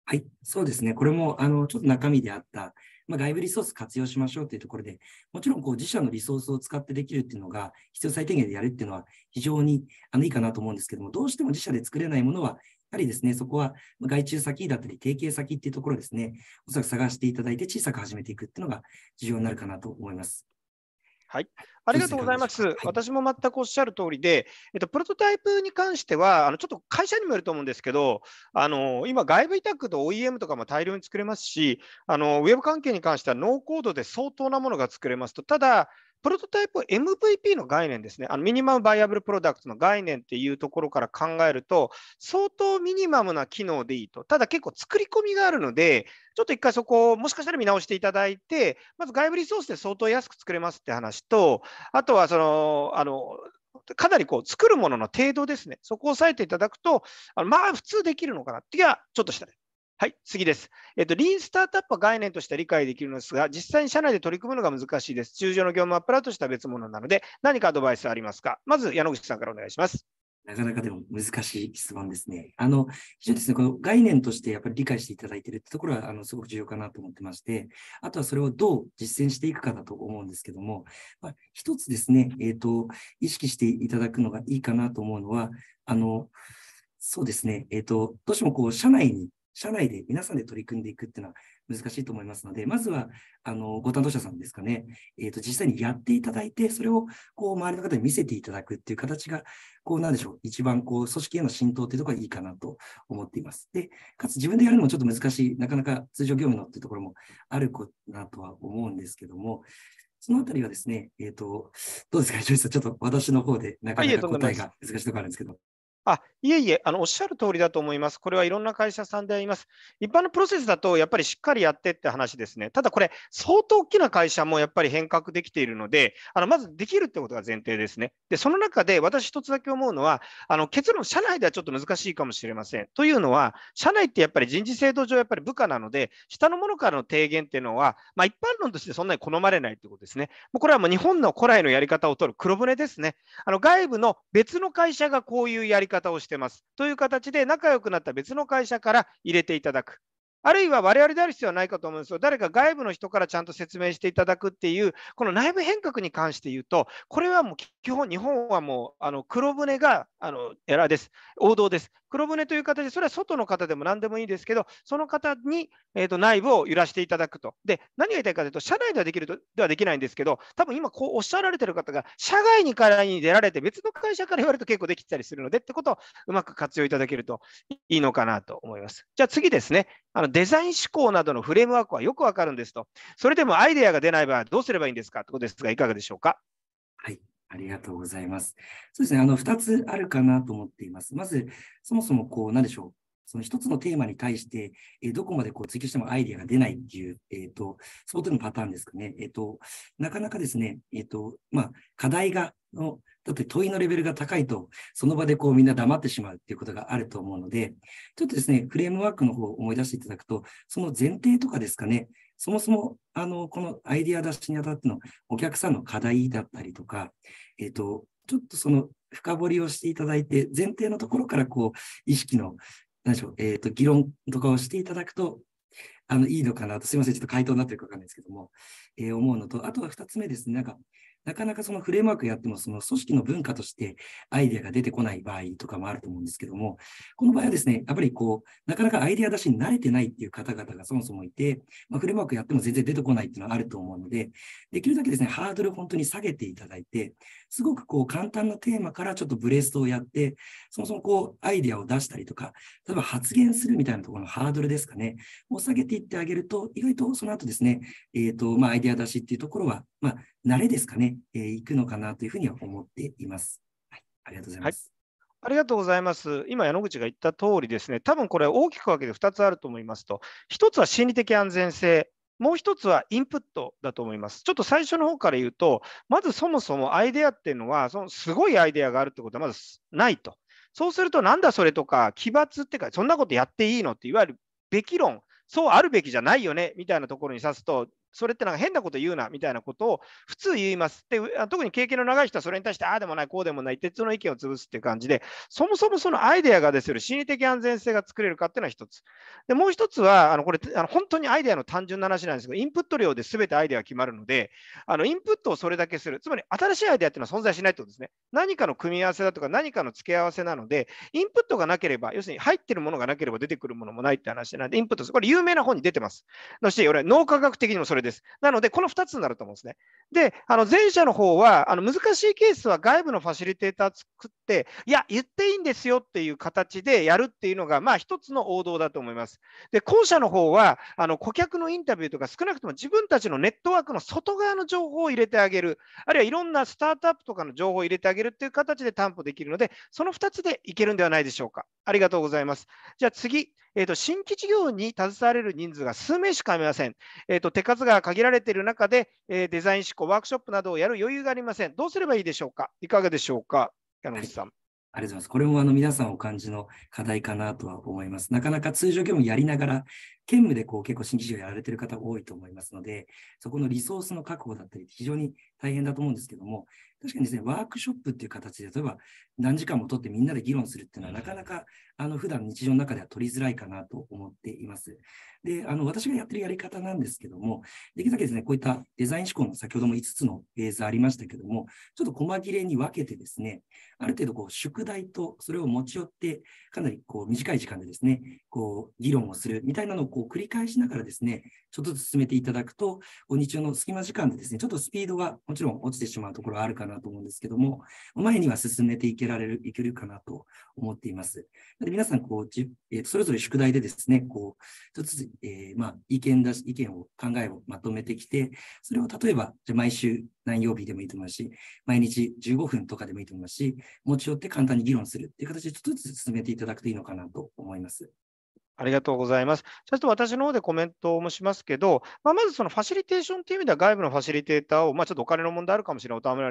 はい、そうですね。これも、あの、ちょっと中身であった、まあ、外部リソース活用しましょうというところで、もちろん、こう、自社のリソースを使ってできるっていうのが、必要最低限でやるっていうのは、非常に、あの、いいかなと思うんですけども、どうしても自社で作れないものは、やはりですね、そこは外注先だったり、提携先っていうところですね、おそらく探していただいて、小さく始めていくっていうのが重要になるかなと思います。はい、ありがとうございます。はい、私も全くおっしゃる通りで、えっと、プロトタイプに関しては、あのちょっと会社にもよると思うんですけど、あの今、外部委託と OEM とかも大量に作れますしあの、ウェブ関係に関してはノーコードで相当なものが作れますと、ただ、プロトタイプ MVP の概念ですね、あのミニマムバイアブルプロダクトの概念っていうところから考えると、相当ミニマムな機能でいいと、ただ結構作り込みがあるので、ちょっと一回そこをもしかしたら見直していただいて、まず外部リソースで相当安く作れますって話と、あとはその、あのかなりこう作るものの程度ですね、そこを押さえていただくと、あのまあ、普通できるのかなっていはちょっとしたね。はい、次です。えっと、リーンスタートアップは概念として理解できるのですが、実際に社内で取り組むのが難しいです。通常の業務アップラーとした別物なので、何かアドバイスはありますかまず、矢野口さんからお願いします。なかなかでも難しい質問ですね。あの、非常にですね、この概念としてやっぱり理解していただいているってところは、あの、すごく重要かなと思ってまして、あとはそれをどう実践していくかだと思うんですけども、まあ、一つですね、えっ、ー、と、意識していただくのがいいかなと思うのは、あの、そうですね、えっ、ー、と、どうしてもこう、社内に社内で皆さんで取り組んでいくっていうのは難しいと思いますので、まずは、あの、ご担当者さんですかね、えっ、ー、と、実際にやっていただいて、それを、こう、周りの方に見せていただくっていう形が、こう、なんでしょう、一番、こう、組織への浸透っていうところがいいかなと思っています。で、かつ自分でやるのもちょっと難しい、なかなか通常業務のっていうところもあるかなとは思うんですけども、そのあたりはですね、えっ、ー、と、どうですか、ジョイさん、ちょっと私の方で、なかなか答えが難しいところあるんですけど。あいえいえあの、おっしゃる通りだと思います。これはいろんな会社さんであります。一般のプロセスだと、やっぱりしっかりやってって話ですね。ただこれ、相当大きな会社もやっぱり変革できているので、あのまずできるってことが前提ですね。で、その中で私、一つだけ思うのは、あの結論、社内ではちょっと難しいかもしれません。というのは、社内ってやっぱり人事制度上、やっぱり部下なので、下の者からの提言っていうのは、まあ、一般論としてそんなに好まれないということですね。もうこれはもう日本の古来のやり方を取る黒船ですね。あの外部の別の会社がこういうやり方方をしてます。という形で仲良くなった別の会社から入れていただく。あるいは我々である必要はないかと思うんですよ。誰か外部の人からちゃんと説明していただくっていう、この内部変革に関して言うと、これはもう基本、日本はもうあの黒船があのエラーです。王道です。黒船という形で、それは外の方でも何でもいいですけど、その方に、えー、と内部を揺らしていただくと。で、何が言いたいかというと、社内ではできるとではできないんですけど、多分今こうおっしゃられてる方が、社外にからに出られて、別の会社から言われると結構できたりするのでってことをうまく活用いただけるといいのかなと思います。じゃあ次ですね、あのデザイン思考などのフレームワークはよくわかるんですと。それでもアイデアが出ない場合はどうすればいいんですかということですが、いかがでしょうか。はいありがとうございます。そうですね、あの、二つあるかなと思っています。まず、そもそも、こう、なんでしょう。その一つのテーマに対して、えー、どこまでこう追求してもアイデアが出ないっていう、えっ、ー、と、その時のパターンですかね。えっ、ー、と、なかなかですね、えっ、と、まあ、課題が、のだって問いのレベルが高いと、その場でこうみんな黙ってしまうっていうことがあると思うので、ちょっとですね、フレームワークの方を思い出していただくと、その前提とかですかね、そもそも、あの、このアイディア出しにあたってのお客さんの課題だったりとか、えっ、と、ちょっとその深掘りをしていただいて、前提のところからこう、意識の、何でしょう、えっ、と、議論とかをしていただくと、あの、いいのかなと、すいません、ちょっと回答になってるかわかんないですけども、えー、思うのと、あとは2つ目ですね、なんか、なかなかそのフレームワークやっても、その組織の文化としてアイデアが出てこない場合とかもあると思うんですけども、この場合はですね、やっぱりこう、なかなかアイデア出しに慣れてないっていう方々がそもそもいて、まあ、フレームワークやっても全然出てこないっていうのはあると思うので、できるだけですね、ハードルを本当に下げていただいて、すごくこう、簡単なテーマからちょっとブレストをやって、そもそもこう、アイデアを出したりとか、例えば発言するみたいなところのハードルですかね、う下げていってあげると、意外とその後ですね、えっ、ー、と、まあ、アイデア出しっていうところは、まあ、慣れですかね、えー、いくのかなというふうには思っています。はい、ありがとうございます。はいありがとうございます。今、矢野口が言った通りですね、多分これ、大きく分けて2つあると思いますと、1つは心理的安全性、もう1つはインプットだと思います。ちょっと最初の方から言うと、まずそもそもアイデアっていうのは、そのすごいアイデアがあるってことはまずないと。そうすると、なんだそれとか、奇抜ってか、そんなことやっていいのって、いわゆるべき論、そうあるべきじゃないよねみたいなところに指すと、それってなんか変なこと言うなみたいなことを普通言います。で特に経験の長い人はそれに対してああでもないこうでもない鉄の意見を潰すっていう感じでそもそもそのアイデアがですよ心理的安全性が作れるかっていうのは一つ。でもう一つはあのこれあの本当にアイデアの単純な話なんですけどインプット量で全てアイデアが決まるのであのインプットをそれだけするつまり新しいアイデアっていうのは存在しないってことですね。何かの組み合わせだとか何かの付け合わせなのでインプットがなければ要するに入ってるものがなければ出てくるものもないって話なんでインプットこれ有名な本に出てます。そして俺脳科学的にもそれです。なので、この2つになると思うんですね。で、あの前者の方は、あの難しいケースは外部のファシリテーター作っ、いや、言っていいんですよっていう形でやるっていうのが、まあ、一つの王道だと思います。で、後者の方は、あの顧客のインタビューとか、少なくとも自分たちのネットワークの外側の情報を入れてあげる、あるいはいろんなスタートアップとかの情報を入れてあげるっていう形で担保できるので、その2つでいけるんではないでしょうか。ありがとうございます。じゃあ次、えーと、新規事業に携われる人数が数名しかありません。えーと、と手数が限られている中で、えー、デザイン思考、ワークショップなどをやる余裕がありません。どうすればいいでしょうかいかがでしょうか山口さん。ありがとうございます。これもあの皆さんお感じの課題かなとは思います。なかなか通常業務やりながら、兼務でこう結構新規事業やられてる方多いと思いますので、そこのリソースの確保だったり、非常に大変だと思うんですけども、確かにですね、ワークショップっていう形で、例えば何時間も取ってみんなで議論するっていうのは、なかなか、あの、普段日常の中では取りづらいかなと思っています。で、あの、私がやってるやり方なんですけども、できるだけですね、こういったデザイン思考の先ほども5つのフェーズありましたけども、ちょっと細切れに分けてですね、ある程度こう、宿題とそれを持ち寄って、かなりこう、短い時間でですね、こう、議論をするみたいなのをこう、繰り返しながらですね、ちょっとずつ進めていただくと、日中の隙間時間でですね、ちょっとスピードがもちろん落ちてしまうところはあるかなと思うんですけども、前には進めていけられる、いけるかなと思っています。で皆さんこうじ、えー、それぞれ宿題でですね、こう、一つえー、まあ、意見だし、意見を、考えをまとめてきて、それを例えば、じゃ毎週何曜日でもいいと思いますし、毎日15分とかでもいいと思いますし、持ち寄って簡単に議論するっていう形で、ちょっとずつ進めていただくといいのかなと思います。ありがとうございます。ちょっと私の方でコメントもしますけど、まあ、まずそのファシリテーションという意味では外部のファシリテーターを、まあ、ちょっとお金の問題あるかもしれない、おたみ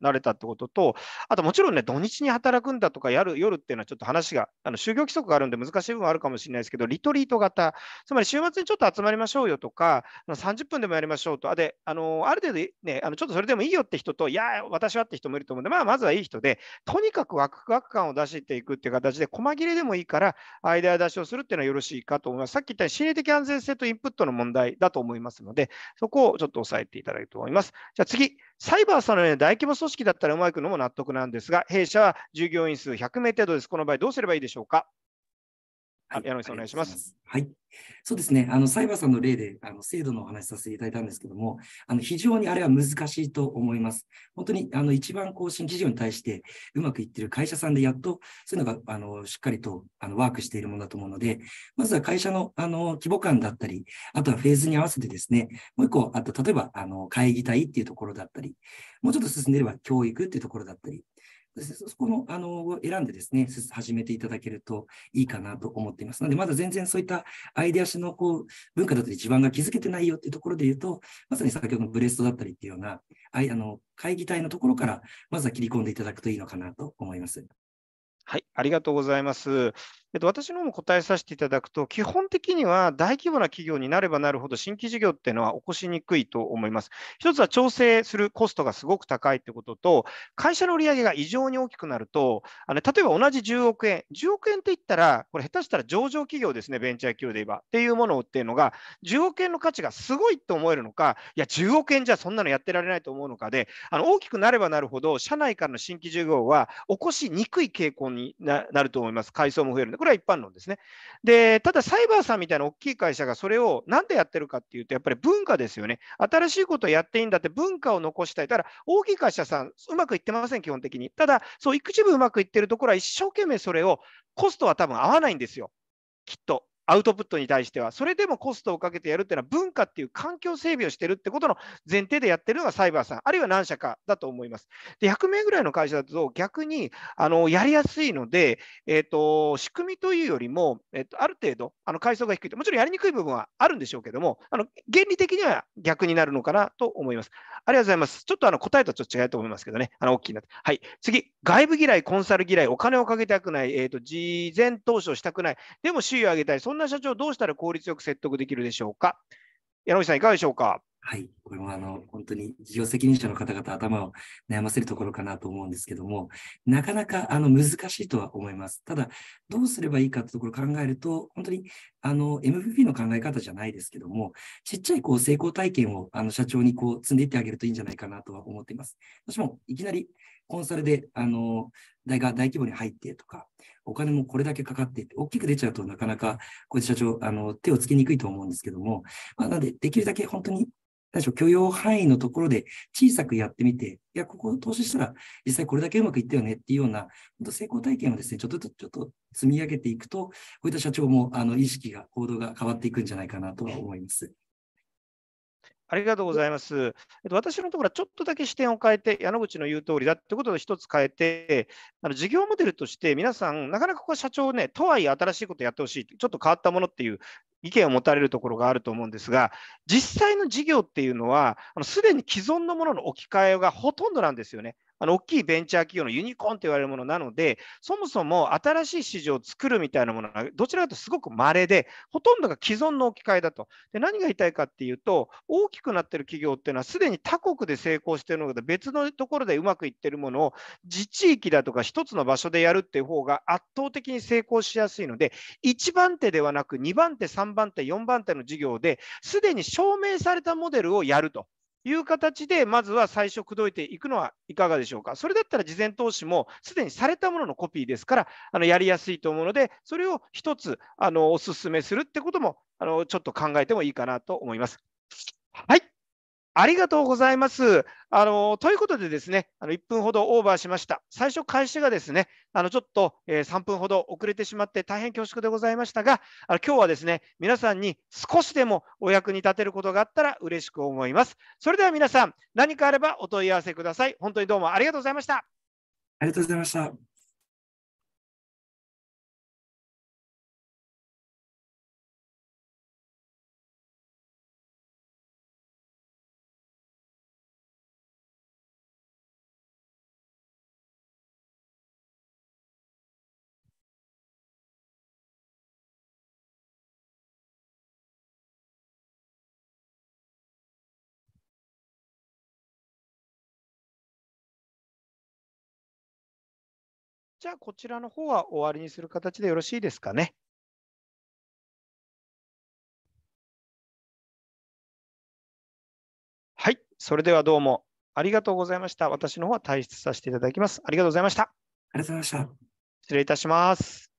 なれたってことと、あともちろんね、土日に働くんだとか、やる夜っていうのはちょっと話が、あの就業規則があるんで難しい部分あるかもしれないですけど、リトリート型、つまり週末にちょっと集まりましょうよとか、30分でもやりましょうと、あであのある程度、ね、あのちょっとそれでもいいよって人と、いや、私はって人もいると思うんで、まあ、まずはいい人で、とにかくワクワク感を出していくっていう形で、細切れでもいいから、アイデア出しをするっていうのはよろしいかと思います。さっき言ったように心理的安全性とインプットの問題だと思いますので、そこをちょっと押さえていただきたいと思います。じゃあ次、サイバーさんのような大規模組織だったらうまくいくのも納得なんですが、弊社は従業員数100名程度です。この場合どうすればいいでしょうかはい、柳さんお願いします。はい。そうですね。あの、サイバーさんの例で、あの、制度のお話しさせていただいたんですけども、あの、非常にあれは難しいと思います。本当に、あの、一番更新事業に対してうまくいってる会社さんでやっと、そういうのが、あの、しっかりと、あの、ワークしているものだと思うので、まずは会社の、あの、規模感だったり、あとはフェーズに合わせてですね、もう一個、あと、例えば、あの、会議体っていうところだったり、もうちょっと進んでれば教育っていうところだったり、そこの、あの、選んでですね、始めていただけるといいかなと思っています。なので、まだ全然そういったアイデア種の、こう、文化だったり、地盤が築けてないよっていうところで言うと、まさに先ほどのブレストだったりっていうような、あの、会議体のところから、まずは切り込んでいただくといいのかなと思います。はい、ありがとうございます。えっと、私の方も答えさせていただくと、基本的には大規模な企業になればなるほど、新規事業っていうのは起こしにくいと思います。一つは調整するコストがすごく高いってことと、会社の売上が異常に大きくなると、あの例えば同じ10億円、10億円って言ったら、これ、下手したら上場企業ですね、ベンチャー企業で言えば。っていうものをっていうのが、10億円の価値がすごいと思えるのか、いや、10億円じゃそんなのやってられないと思うのかで、あの大きくなればなるほど、社内からの新規事業は起こしにくい傾向になると思います。階層も増える。これは一般論ですね。で、ただサイバーさんみたいな大きい会社がそれをなんでやってるかっていうと、やっぱり文化ですよね。新しいことをやっていいんだって文化を残したい。ただ、大きい会社さん、うまくいってません、基本的に。ただ、そう、育児部うまくいってるところは一生懸命それを、コストは多分合わないんですよ。きっと。アウトプットに対しては、それでもコストをかけてやるっていうのは、文化っていう環境整備をしてるってことの前提でやってるのがサイバーさん、あるいは何社かだと思います。で、100名ぐらいの会社だと、逆にあのやりやすいので、えーと、仕組みというよりも、えーと、ある程度、あの階層が低いと、もちろんやりにくい部分はあるんでしょうけども、あの原理的には逆になるのかなと思います。ありがとうございます。ちょっとあの答えとちょっと違うと思いますけどね、あの大きいなはい、次、外部嫌い、コンサル嫌い、お金をかけたくない、えーと、事前投資をしたくない、でも収入を上げたい、そんなな社長、どうしたら効率よく説得できるでしょうか。山口さん、いかがでしょうか。はい、これもあの本当に事業責任者の方々、頭を悩ませるところかなと思うんですけども、なかなかあの難しいとは思います。ただ、どうすればいいかというところを考えると、本当にあの MVP の考え方じゃないですけども、ちっちゃいこう成功体験をあの社長にこう積んでいってあげるといいんじゃないかなとは思っています。もしもいきなりコンサルで、あの、大が大規模に入ってとか、お金もこれだけかかってって、大きく出ちゃうとなかなか、こう社長、あの、手をつけにくいと思うんですけども、まあ、なので、できるだけ本当に、何でしょう、許容範囲のところで小さくやってみて、いや、ここを投資したら実際これだけうまくいったよねっていうような、本当成功体験をですね、ちょっとずつちょっと積み上げていくと、こういった社長も、あの、意識が、行動が変わっていくんじゃないかなとは思います。ありがとうございます。えっと、私のところはちょっとだけ視点を変えて、矢野口の言う通りだってことを一つ変えて、あの事業モデルとして皆さん、なかなかここ社長ね、とはいえ新しいことやってほしい、ちょっと変わったものっていう意見を持たれるところがあると思うんですが、実際の事業っていうのは、すでに既存のものの置き換えがほとんどなんですよね。あの大きいベンチャー企業のユニコーンと言われるものなので、そもそも新しい市場を作るみたいなものが、どちらかというとすごく稀で、ほとんどが既存の置き換えだと。で何が言いたいかっていうと、大きくなってる企業っていうのは、すでに他国で成功しているので、別のところでうまくいっているものを、自治域だとか1つの場所でやるっていう方が圧倒的に成功しやすいので、1番手ではなく、2番手、3番手、4番手の事業で、すでに証明されたモデルをやると。いう形で、まずは最初、口説いていくのはいかがでしょうか。それだったら事前投資もすでにされたもののコピーですから、あのやりやすいと思うので、それを一つあのお勧めするってこともあの、ちょっと考えてもいいかなと思います。はい。ありがとうございます。あのということでですね、あの1分ほどオーバーしました。最初開始がですね、あのちょっと、え3分ほど遅れてしまって大変恐縮でございましたが、あの今日はですね、皆さんに少しでもお役に立てることがあったら嬉しく思います。それでは皆さん、何かあればお問い合わせください。本当にどうもありがとうございました。ありがとうございました。じゃあ、こちらの方は終わりにする形でよろしいですかね。はい、それではどうもありがとうございました。私の方は退出させていただきます。ありがとうございました。ありがとうございました。失礼いたします。